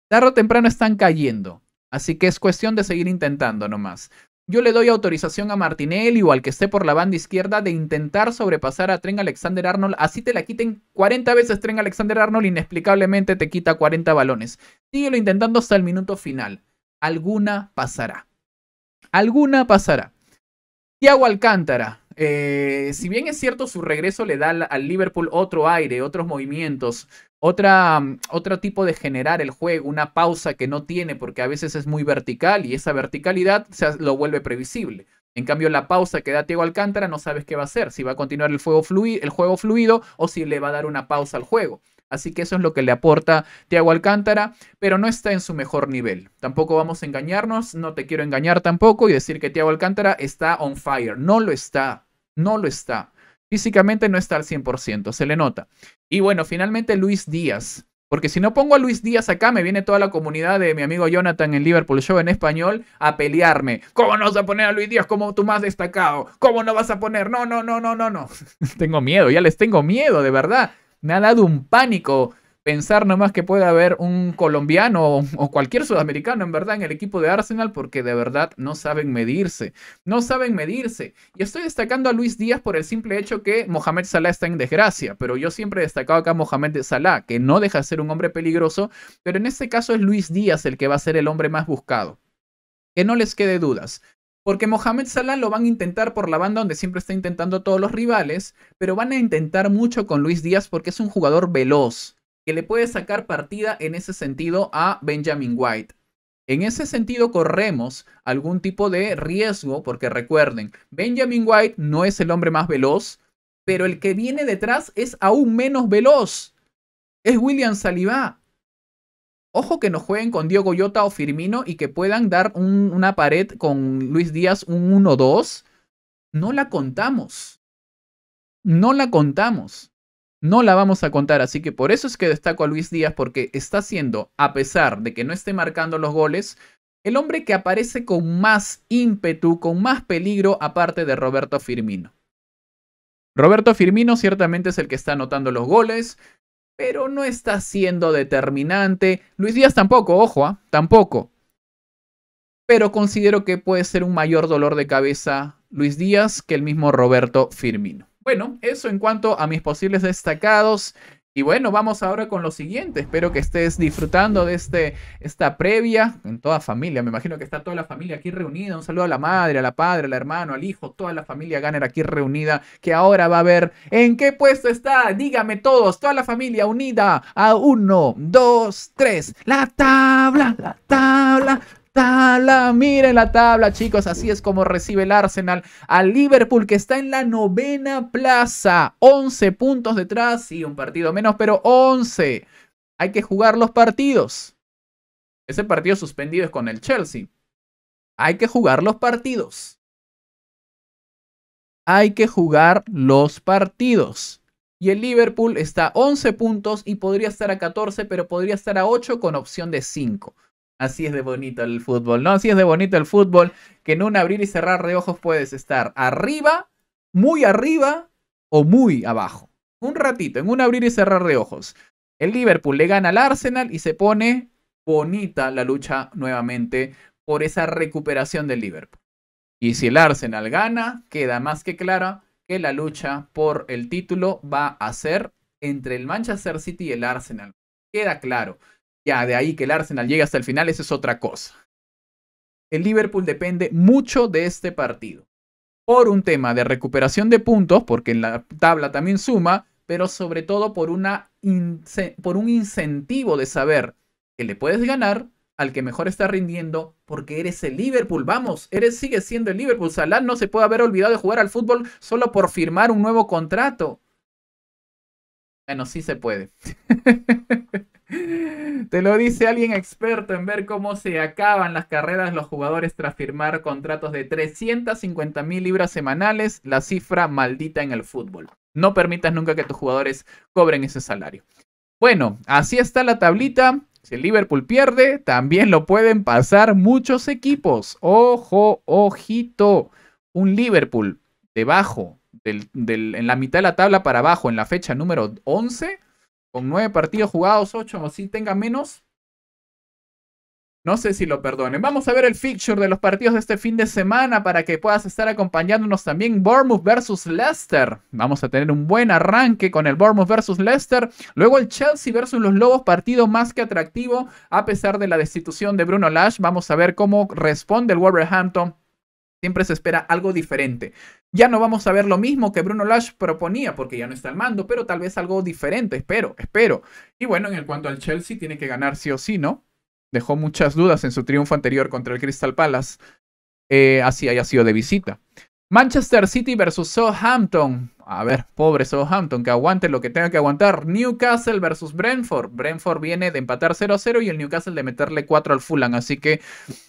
Tardo o temprano están cayendo. Así que es cuestión de seguir intentando nomás. Yo le doy autorización a Martinelli o al que esté por la banda izquierda de intentar sobrepasar a Tren Alexander Arnold. Así te la quiten 40 veces Tren Alexander Arnold, inexplicablemente te quita 40 balones. Síguelo intentando hasta el minuto final. Alguna pasará. Alguna pasará. Tiago Alcántara. Eh, si bien es cierto, su regreso le da al Liverpool otro aire, otros movimientos, otra, mm, otro tipo de generar el juego, una pausa que no tiene porque a veces es muy vertical y esa verticalidad se lo vuelve previsible. En cambio, la pausa que da Diego Alcántara no sabes qué va a hacer, si va a continuar el, el juego fluido o si le va a dar una pausa al juego. Así que eso es lo que le aporta Tiago Alcántara, pero no está en su mejor nivel. Tampoco vamos a engañarnos, no te quiero engañar tampoco y decir que Tiago Alcántara está on fire. No lo está, no lo está. Físicamente no está al 100%, se le nota. Y bueno, finalmente Luis Díaz. Porque si no pongo a Luis Díaz acá, me viene toda la comunidad de mi amigo Jonathan en Liverpool Show en español a pelearme. ¿Cómo no vas a poner a Luis Díaz como tu más destacado? ¿Cómo no vas a poner? No, no, no, no, no, no. tengo miedo, ya les tengo miedo, de verdad. Me ha dado un pánico pensar nomás que puede haber un colombiano o cualquier sudamericano en verdad en el equipo de Arsenal porque de verdad no saben medirse, no saben medirse. Y estoy destacando a Luis Díaz por el simple hecho que Mohamed Salah está en desgracia, pero yo siempre he destacado acá a Mohamed Salah, que no deja de ser un hombre peligroso, pero en este caso es Luis Díaz el que va a ser el hombre más buscado. Que no les quede dudas. Porque Mohamed Salah lo van a intentar por la banda donde siempre está intentando todos los rivales, pero van a intentar mucho con Luis Díaz porque es un jugador veloz, que le puede sacar partida en ese sentido a Benjamin White. En ese sentido corremos algún tipo de riesgo porque recuerden, Benjamin White no es el hombre más veloz, pero el que viene detrás es aún menos veloz. Es William Saliba. Ojo que no jueguen con Diego Goyota o Firmino y que puedan dar una pared con Luis Díaz un 1-2. No la contamos. No la contamos no la vamos a contar. Así que por eso es que destaco a Luis Díaz, porque está siendo, a pesar de que no esté marcando los goles, el hombre que aparece con más ímpetu, con más peligro, aparte de Roberto Firmino. Roberto Firmino ciertamente es el que está anotando los goles, pero no está siendo determinante. Luis Díaz tampoco, ojo, ¿ah? tampoco. Pero considero que puede ser un mayor dolor de cabeza Luis Díaz que el mismo Roberto Firmino. Bueno, eso en cuanto a mis posibles destacados. Y bueno, vamos ahora con lo siguiente. Espero que estés disfrutando de este, esta previa en toda familia. Me imagino que está toda la familia aquí reunida. Un saludo a la madre, a la padre, al hermano, al hijo, toda la familia Ganner aquí reunida. Que ahora va a ver en qué puesto está. Dígame todos, toda la familia unida a uno, dos, tres. La tabla, la tabla, Tala Miren la tabla, chicos. Así es como recibe el Arsenal al Liverpool, que está en la novena plaza. 11 puntos detrás y un partido menos, pero 11. Hay que jugar los partidos. Ese partido suspendido es con el Chelsea. Hay que jugar los partidos. Hay que jugar los partidos. Y el Liverpool está a 11 puntos y podría estar a 14, pero podría estar a 8 con opción de 5. Así es de bonito el fútbol, ¿no? Así es de bonito el fútbol, que en un abrir y cerrar de ojos puedes estar arriba, muy arriba o muy abajo. Un ratito, en un abrir y cerrar de ojos. El Liverpool le gana al Arsenal y se pone bonita la lucha nuevamente por esa recuperación del Liverpool. Y si el Arsenal gana, queda más que clara que la lucha por el título va a ser entre el Manchester City y el Arsenal. Queda claro. Ya, de ahí que el Arsenal llegue hasta el final, esa es otra cosa. El Liverpool depende mucho de este partido. Por un tema de recuperación de puntos, porque en la tabla también suma, pero sobre todo por, por un incentivo de saber que le puedes ganar al que mejor está rindiendo porque eres el Liverpool. Vamos, eres sigue siendo el Liverpool. Salah no se puede haber olvidado de jugar al fútbol solo por firmar un nuevo contrato. Bueno, sí se puede. Te lo dice alguien experto en ver cómo se acaban las carreras los jugadores tras firmar contratos de 350 mil libras semanales, la cifra maldita en el fútbol. No permitas nunca que tus jugadores cobren ese salario. Bueno, así está la tablita. Si el Liverpool pierde, también lo pueden pasar muchos equipos. Ojo, ojito. Un Liverpool debajo, en la mitad de la tabla para abajo, en la fecha número 11 con nueve partidos jugados, ocho o si tenga menos, no sé si lo perdonen. Vamos a ver el fixture de los partidos de este fin de semana para que puedas estar acompañándonos también. Bournemouth versus Leicester. Vamos a tener un buen arranque con el Bournemouth versus Leicester. Luego el Chelsea versus los Lobos, partido más que atractivo a pesar de la destitución de Bruno Lash. Vamos a ver cómo responde el Wolverhampton Siempre se espera algo diferente. Ya no vamos a ver lo mismo que Bruno Lash proponía porque ya no está al mando, pero tal vez algo diferente, espero, espero. Y bueno, en el cuanto al Chelsea, tiene que ganar sí o sí, ¿no? Dejó muchas dudas en su triunfo anterior contra el Crystal Palace, eh, así haya sido de visita. Manchester City versus Southampton. A ver, pobre Southampton, que aguante lo que tenga que aguantar. Newcastle versus Brentford. Brentford viene de empatar 0 0 y el Newcastle de meterle 4 al Fulham. Así que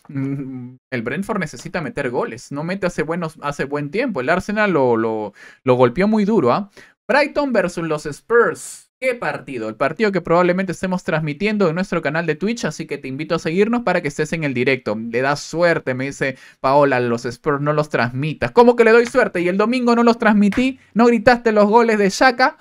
mm, el Brentford necesita meter goles. No mete hace, buenos, hace buen tiempo. El Arsenal lo, lo, golpeó muy duro. ¿ah? Brighton versus los Spurs. ¿Qué partido? El partido que probablemente estemos transmitiendo en nuestro canal de Twitch, así que te invito a seguirnos para que estés en el directo. Le das suerte, me dice Paola, los Spurs no los transmitas. ¿Cómo que le doy suerte? ¿Y el domingo no los transmití? ¿No gritaste los goles de Shaka?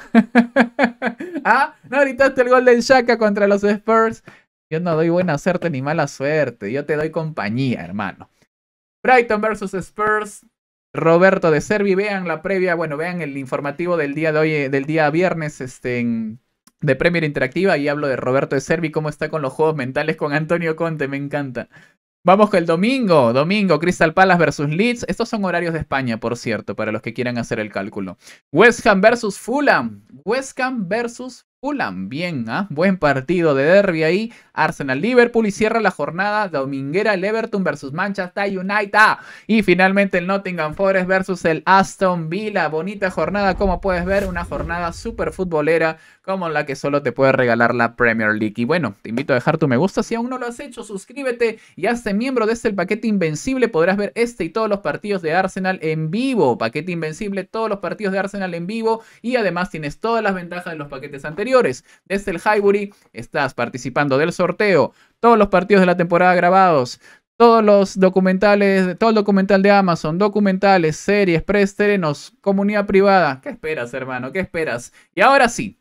¿Ah? ¿No gritaste el gol de Shaka contra los Spurs? Yo no doy buena suerte ni mala suerte, yo te doy compañía, hermano. Brighton versus Spurs, Roberto de Servi. Vean la previa, bueno, vean el informativo del día de hoy, eh, del día viernes, este, de Premier Interactiva. Y hablo de Roberto de Servi, cómo está con los juegos mentales con Antonio Conte, me encanta. Vamos con el domingo, domingo, Crystal Palace versus Leeds. Estos son horarios de España, por cierto, para los que quieran hacer el cálculo. West Ham versus Fulham. West Ham versus pulan bien, ¿ah? buen partido de derby ahí. Arsenal Liverpool y cierra la jornada dominguera el Everton versus Manchester United. y finalmente el Nottingham Forest versus el Aston Villa. Bonita jornada, como puedes ver, una jornada súper futbolera como la que solo te puede regalar la Premier League. Y bueno, te invito a dejar tu me gusta si aún no lo has hecho, suscríbete y hazte miembro de este paquete invencible. Podrás ver este y todos los partidos de Arsenal en vivo. Paquete invencible, todos los partidos de Arsenal en vivo y además tienes todas las ventajas de los paquetes anteriores desde el Highbury estás participando del sorteo. Todos los partidos de la temporada grabados. Todos los documentales, todo el documental de Amazon, documentales, series, pre-estrenos, comunidad privada. ¿Qué esperas, hermano? ¿Qué esperas? Y ahora sí,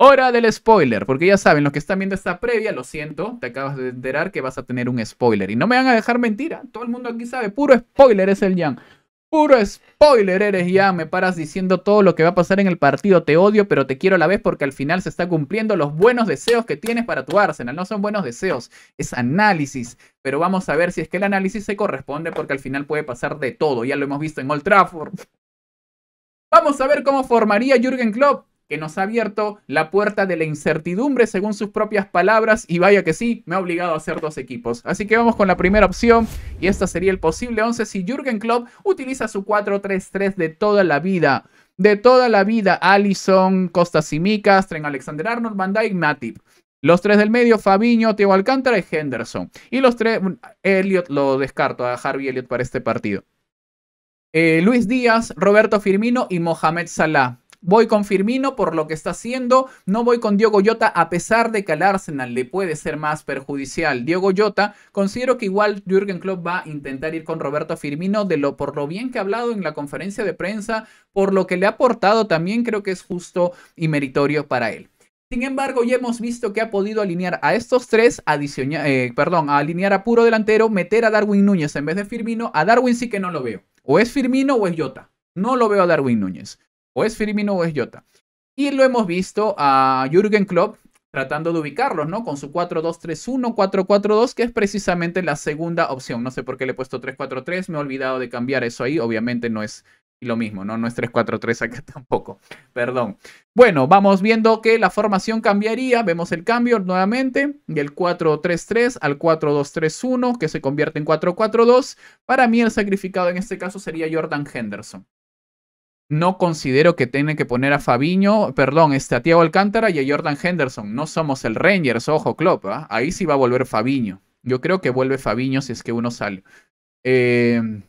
Hora del spoiler, porque ya saben, los que están viendo esta previa, lo siento, te acabas de enterar que vas a tener un spoiler. Y no me van a dejar mentira, ¿ah? todo el mundo aquí sabe, puro spoiler es el Jan. Puro spoiler eres ya, me paras diciendo todo lo que va a pasar en el partido, te odio, pero te quiero a la vez porque al final se está cumpliendo los buenos deseos que tienes para tu Arsenal. No son buenos deseos, es análisis, pero vamos a ver si es que el análisis se corresponde porque al final puede pasar de todo, ya lo hemos visto en Old Trafford. Vamos a ver cómo formaría Jürgen Klopp que nos ha abierto la puerta de la incertidumbre según sus propias palabras y vaya que sí, me ha obligado a hacer dos equipos. Así que vamos con la primera opción y esta sería el posible 11 si Jürgen Klopp utiliza su 4-3-3 de toda la vida. De toda la vida, Allison, Costa Simicas, Tren Alexander Arnold, Van Dijk, Matip. Los tres del medio, Fabinho, Teo Alcántara y Henderson. Y los tres, mm, Elliot lo descarto a Harvey Elliot para este partido. Eh, Luis Díaz, Roberto Firmino y Mohamed Salah. Voy con Firmino por lo que está haciendo, no voy con Diego Jota a pesar de que al Arsenal le puede ser más perjudicial. Diego Jota, considero que igual Jürgen Klopp va a intentar ir con Roberto Firmino de lo por lo bien que ha hablado en la conferencia de prensa, por lo que le ha aportado también creo que es justo y meritorio para él. Sin embargo, ya hemos visto que ha podido alinear a estos tres, eh, perdón, a alinear a puro delantero, meter a Darwin Núñez en vez de Firmino. A Darwin sí que no lo veo. O es Firmino o es Jota. No lo veo a Darwin Núñez. O es Firmino o es Jota. Y lo hemos visto a Jürgen Klopp tratando de ubicarlos, ¿no? Con su 4-2-3-1, 4-4-2, que es precisamente la segunda opción. No sé por qué le he puesto 3-4-3, me he olvidado de cambiar eso ahí. Obviamente no es lo mismo, ¿no? No es 3-4-3 acá tampoco. Perdón. Bueno, vamos viendo que la formación cambiaría. Vemos el cambio nuevamente del 4-3-3 al 4-2-3-1, que se convierte en 4-4-2. Para mí el sacrificado en este caso sería Jordan Henderson no considero que tenga que poner a Fabiño, perdón, este, a Tiago Alcántara y a Jordan Henderson. No somos el Rangers, ojo, Klopp. ¿ah? Ahí sí va a volver Fabiño. Yo creo que vuelve Fabiño si es que uno sale. Em,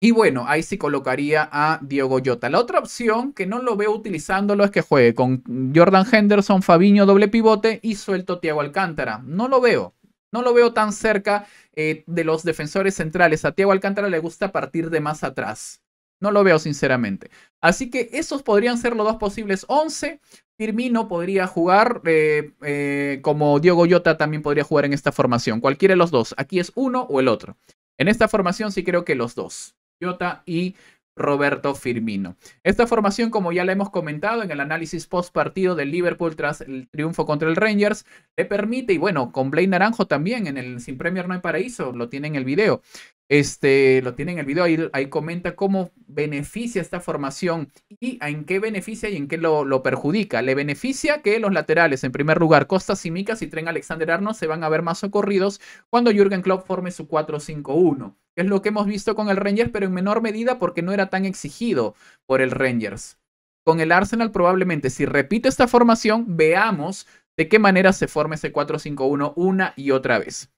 y bueno, ahí sí colocaría a Diego Jota. La otra opción que no lo veo utilizándolo es que juegue con Jordan Henderson, Fabiño, doble pivote y suelto Tiago Alcántara. No lo veo. No lo veo tan cerca eh, de los defensores centrales. A Tiago Alcántara le gusta partir de más atrás. No lo veo, sinceramente. Así que esos podrían ser los dos posibles 11. Firmino podría jugar, eh, eh, como Diego Yota también podría jugar en esta formación. Cualquiera de los dos. Aquí es uno o el otro. En esta formación sí creo que los dos. Yota y Roberto Firmino. Esta formación, como ya la hemos comentado en el análisis post partido del Liverpool tras el triunfo contra el Rangers, le permite, y bueno, con Blaine Naranjo también en el Sin Premier No hay Paraíso, lo tiene en el video, este, lo tienen en el video, ahí, comenta cómo beneficia esta formación y en qué beneficia y en qué lo, perjudica. Le beneficia que los laterales, en primer lugar, Costas y Micas y Tren Alexander Arno se van a ver más socorridos cuando Jürgen Klopp forme su 4-5-1. Es lo que hemos visto con el Rangers, pero en menor medida porque no era tan exigido por el Rangers. Con el Arsenal probablemente, si repite esta formación, veamos de qué manera se forma ese 4-5-1 una y otra vez.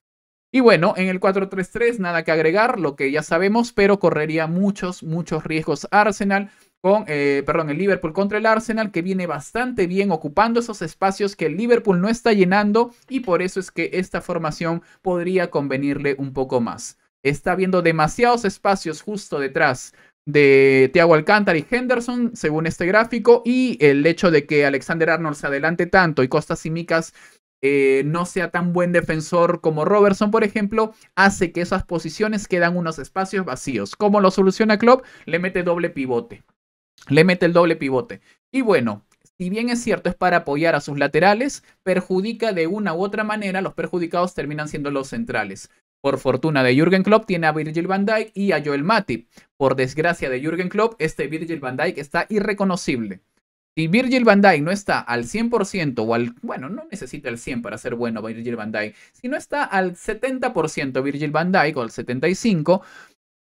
Y bueno, en el 4-3-3 nada que agregar, lo que ya sabemos, pero correría muchos, muchos riesgos Arsenal con, eh, perdón, el Liverpool contra el Arsenal, que viene bastante bien ocupando esos espacios que el Liverpool no está llenando y por eso es que esta formación podría convenirle un poco más. Está habiendo demasiados espacios justo detrás de Thiago Alcántara y Henderson, según este gráfico, y el hecho de que Alexander Arnold se adelante tanto y Costas y Micas eh, no sea tan buen defensor como Robertson, por ejemplo, hace que esas posiciones quedan unos espacios vacíos. ¿Cómo lo soluciona Klopp? Le mete doble pivote. Le mete el doble pivote. Y bueno, si bien es cierto es para apoyar a sus laterales, perjudica de una u otra manera, los perjudicados terminan siendo los centrales. Por fortuna de Jürgen Klopp tiene a Virgil van Dijk y a Joel Matip. Por desgracia de Jürgen Klopp, este Virgil van Dijk está irreconocible. Si Virgil van Dijk no está al 100% o al... Bueno, no necesita el 100 para ser bueno Virgil van Dijk. Si no está al 70% Virgil van Dijk o al 75%,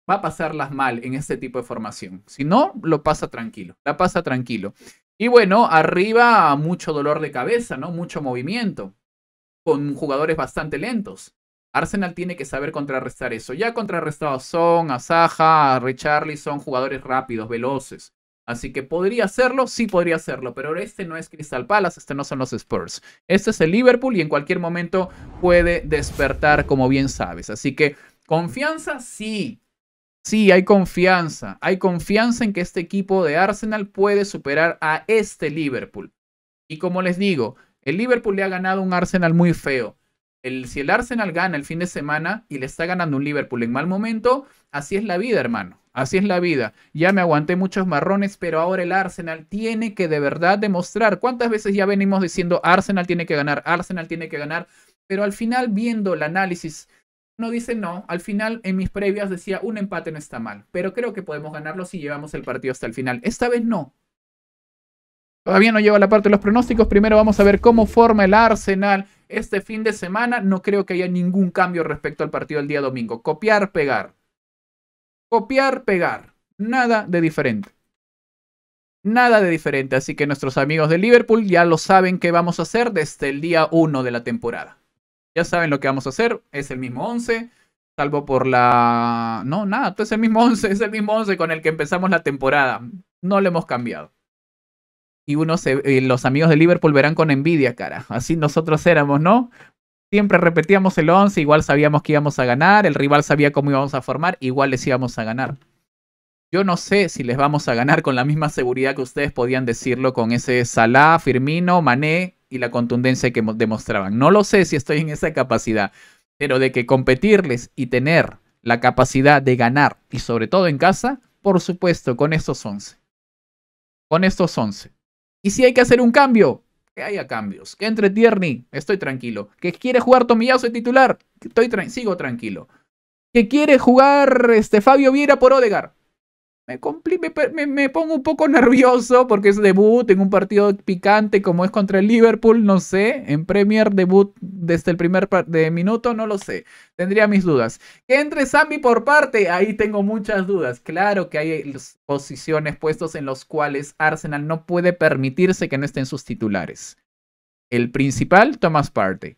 va a pasarlas mal en este tipo de formación. Si no, lo pasa tranquilo. La pasa tranquilo. Y bueno, arriba mucho dolor de cabeza, ¿no? Mucho movimiento. Con jugadores bastante lentos. Arsenal tiene que saber contrarrestar eso. Ya contrarrestado son a Saja, a Richarlison, jugadores rápidos, veloces. Así que podría hacerlo, sí podría hacerlo, pero este no es Crystal Palace, este no son los Spurs. Este es el Liverpool y en cualquier momento puede despertar, como bien sabes. Así que confianza, sí. Sí, hay confianza. Hay confianza en que este equipo de Arsenal puede superar a este Liverpool. Y como les digo, el Liverpool le ha ganado un Arsenal muy feo si el Arsenal gana el fin de semana y le está ganando un Liverpool en mal momento, así es la vida, hermano. Así es la vida. Ya me aguanté muchos marrones, pero ahora el Arsenal tiene que de verdad demostrar. ¿Cuántas veces ya venimos diciendo Arsenal tiene que ganar, Arsenal tiene que ganar? Pero al final, viendo el análisis, no dice no. Al final, en mis previas decía un empate no está mal, pero creo que podemos ganarlo si llevamos el partido hasta el final. Esta vez no. Todavía no lleva la parte de los pronósticos. Primero vamos a ver cómo forma el Arsenal este fin de semana no creo que haya ningún cambio respecto al partido del día domingo. Copiar, pegar. Copiar, pegar. Nada de diferente. Nada de diferente. Así que nuestros amigos de Liverpool ya lo saben qué vamos a hacer desde el día 1 de la temporada. Ya saben lo que vamos a hacer. Es el mismo 11. Salvo por la... No, nada. Es el mismo 11. Es el mismo 11 con el que empezamos la temporada. No le hemos cambiado y los amigos de Liverpool verán con envidia, cara. Así nosotros éramos, ¿no? Siempre repetíamos el 11, igual sabíamos que íbamos a ganar, el rival sabía cómo íbamos a formar, igual les íbamos a ganar. Yo no sé si les vamos a ganar con la misma seguridad que ustedes podían decirlo con ese Salah, Firmino, Mané y la contundencia que demostraban. No lo sé si estoy en esa capacidad, pero de que competirles y tener la capacidad de ganar y sobre todo en casa, por supuesto, con estos 11. Con estos 11. Y si hay que hacer un cambio, que haya cambios. Que entre Tierney, estoy tranquilo. Que quiere jugar Tomillazo de titular, estoy sigo tranquilo. Que quiere jugar este, Fabio Viera por Odegar, me, pongo un poco nervioso porque es debut en un partido picante como es contra el Liverpool, no sé. En Premier debut desde el primer minuto, no lo sé. Tendría mis dudas. Que entre Sammy por parte, ahí tengo muchas dudas. Claro que hay eh, posiciones, puestos en los cuales Arsenal no puede permitirse que no estén sus titulares. El principal, Thomas Partey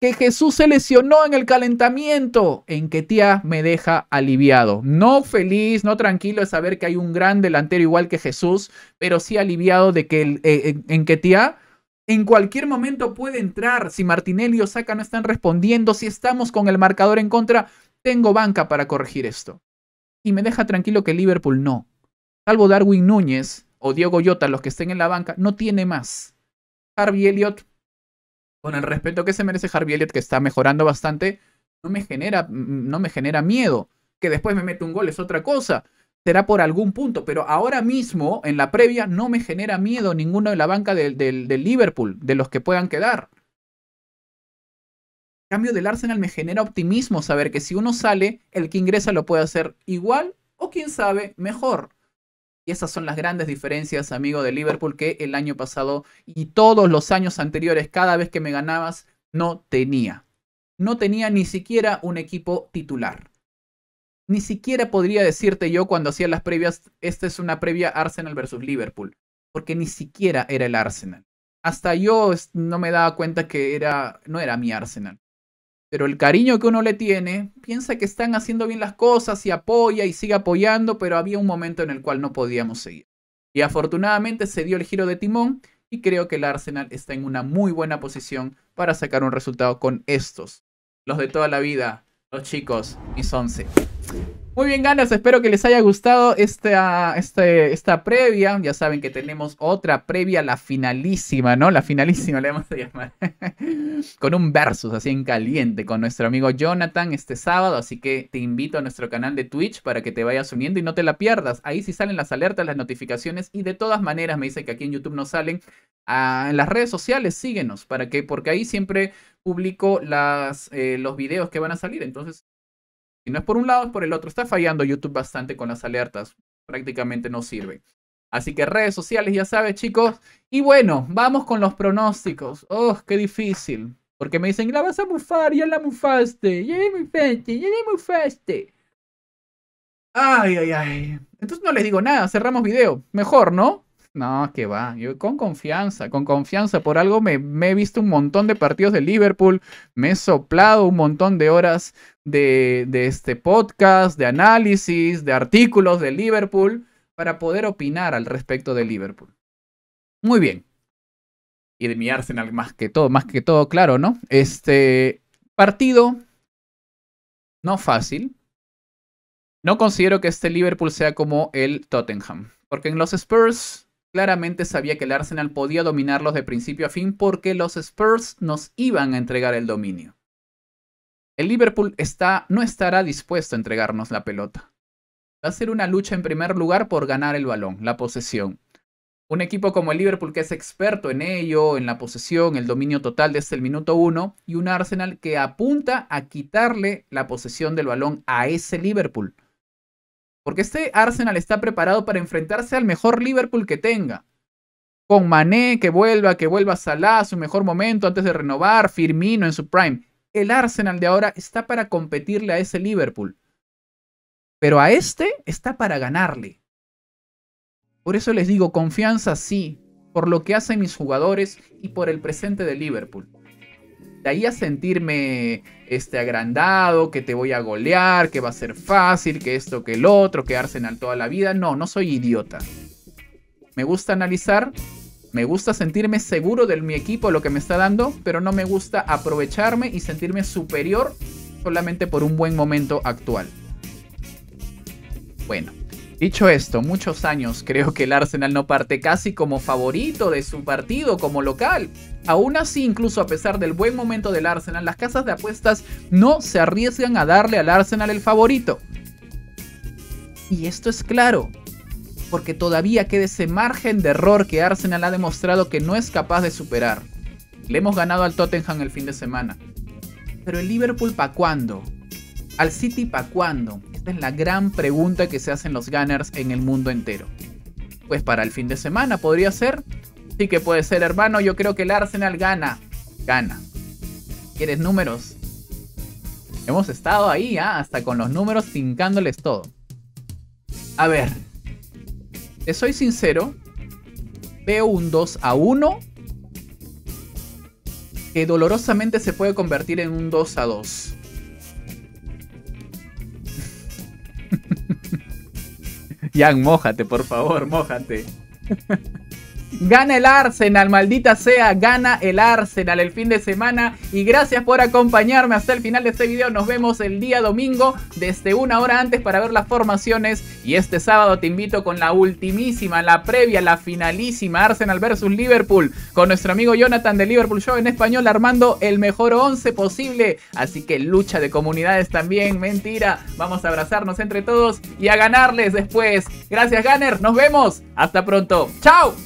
que Jesús se lesionó en el calentamiento. En Ketia me deja aliviado. No feliz, no tranquilo de saber que hay un gran delantero igual que Jesús, pero sí aliviado de que eh, eh, en Ketia en cualquier momento puede entrar. Si Martinelli o Saka no están respondiendo, si estamos con el marcador en contra, tengo banca para corregir esto. Y me deja tranquilo que Liverpool no. Salvo Darwin Núñez o Diego Llota, los que estén en la banca, no tiene más. Harvey Elliott con el respeto que se merece Harvey Elliott, que está mejorando bastante, no me genera, mm, mm, no me genera miedo. Que después me mete un gol es otra cosa. Será por algún punto, pero ahora mismo, en la previa, no me genera miedo ninguno de la banca del, del Liverpool, de los que puedan quedar. En cambio del Arsenal me genera optimismo saber que si uno sale, el que ingresa lo puede hacer igual o quién sabe mejor. Y esas son las grandes diferencias, amigo de Liverpool, que el año pasado y todos los años anteriores, cada vez que me ganabas, no tenía. No tenía ni siquiera un equipo titular. Ni siquiera podría decirte yo cuando hacía las previas, esta es una previa Arsenal versus Liverpool, porque ni siquiera era el Arsenal. Hasta yo no me daba cuenta que era, no era mi Arsenal. Pero el cariño que uno le tiene, piensa que están haciendo bien las cosas y apoya y sigue apoyando, pero había un momento en el cual no podíamos seguir. Y afortunadamente se dio el giro de timón y creo que el Arsenal está en una muy buena posición para sacar un resultado con estos, los de toda la vida, los chicos, mis once. Muy bien, ganas, espero que les haya gustado esta, este, esta previa. Ya saben que tenemos otra previa, la finalísima, ¿no? La finalísima le vamos a llamar. con un versus así en caliente con nuestro amigo Jonathan este sábado. Así que te invito a nuestro canal de Twitch para que te vayas uniendo y no te la pierdas. Ahí sí salen las alertas, las notificaciones y de todas maneras me dice que aquí en YouTube no salen. Ah, en las redes sociales síguenos para que porque ahí siempre publico las, eh, los videos que van a salir. Entonces si no es por un lado, es por el otro. Está fallando YouTube bastante con las alertas. Prácticamente no sirve. Así que redes sociales, ya sabes, chicos. Y bueno, vamos con los pronósticos. ¡Oh, qué difícil! Porque me dicen, la vas a mufar, ya la mufaste, ya la mufaste, ya la mufaste. Ay, ay, ay. Entonces no les digo nada, cerramos video. Mejor, ¿no? No, que va. Yo con confianza, con confianza. Por algo me, he visto un montón de partidos de Liverpool, me he soplado un montón de horas de, de este podcast, de análisis, de artículos de Liverpool, para poder opinar al respecto de Liverpool. Muy bien. Y de mi Arsenal más que todo, más que todo, claro, ¿no? Este partido no fácil. No considero que este Liverpool sea como el Tottenham porque en los Spurs claramente sabía que el Arsenal podía dominarlos de principio a fin porque los Spurs nos iban a entregar el dominio. El Liverpool está, no estará dispuesto a entregarnos la pelota. Va a ser una lucha en primer lugar por ganar el balón, la posesión. Un equipo como el Liverpool que es experto en ello, en la posesión, el dominio total desde el minuto uno. y un Arsenal que apunta a quitarle la posesión del balón a ese Liverpool. Porque este Arsenal está preparado para enfrentarse al mejor Liverpool que tenga. Con Mané, que vuelva, que vuelva Salah, su mejor momento antes de renovar, Firmino en su prime. El Arsenal de ahora está para competirle a ese Liverpool. Pero a este está para ganarle. Por eso les digo, confianza sí, por lo que hacen mis jugadores y por el presente de Liverpool ahí a sentirme este, agrandado, que te voy a golear, que va a ser fácil, que esto, que el otro, que Arsenal toda la vida. No, no soy idiota. Me gusta analizar, me gusta sentirme seguro de mi equipo, lo que me está dando, pero no me gusta aprovecharme y sentirme superior solamente por un buen momento actual. Bueno, Dicho esto, muchos años creo que el Arsenal no parte casi como favorito de su partido como local. Aún así, incluso a pesar del buen momento del Arsenal, las casas de apuestas no se arriesgan a darle al Arsenal el favorito. Y esto es claro, porque todavía queda ese margen de error que Arsenal ha demostrado que no es capaz de superar. Le hemos ganado al Tottenham el fin de semana. Pero el Liverpool pa' cuándo? Al City pa' cuándo? Esta es la gran pregunta que se hacen los Gunners en el mundo entero. Pues para el fin de semana podría ser. Sí que puede ser, hermano. Yo creo que el Arsenal gana. Gana. ¿Quieres números? Hemos estado ahí, ¿ah? hasta con los números tincándoles todo. A ver. Te soy sincero. Veo un 2 a 1 que dolorosamente se puede convertir en un 2 a 2. Jan, mójate, por favor, mójate. Gana el Arsenal, maldita sea, gana el Arsenal el fin de semana. Y gracias por acompañarme hasta el final de este video. Nos vemos el día domingo desde una hora antes para ver las formaciones. Y este sábado te invito con la ultimísima, la previa, la finalísima Arsenal versus Liverpool. Con nuestro amigo Jonathan de Liverpool Show en español armando el mejor 11 posible. Así que lucha de comunidades también, mentira. Vamos a abrazarnos entre todos y a ganarles después. Gracias, Ganner. Nos vemos. Hasta pronto. ¡Chao!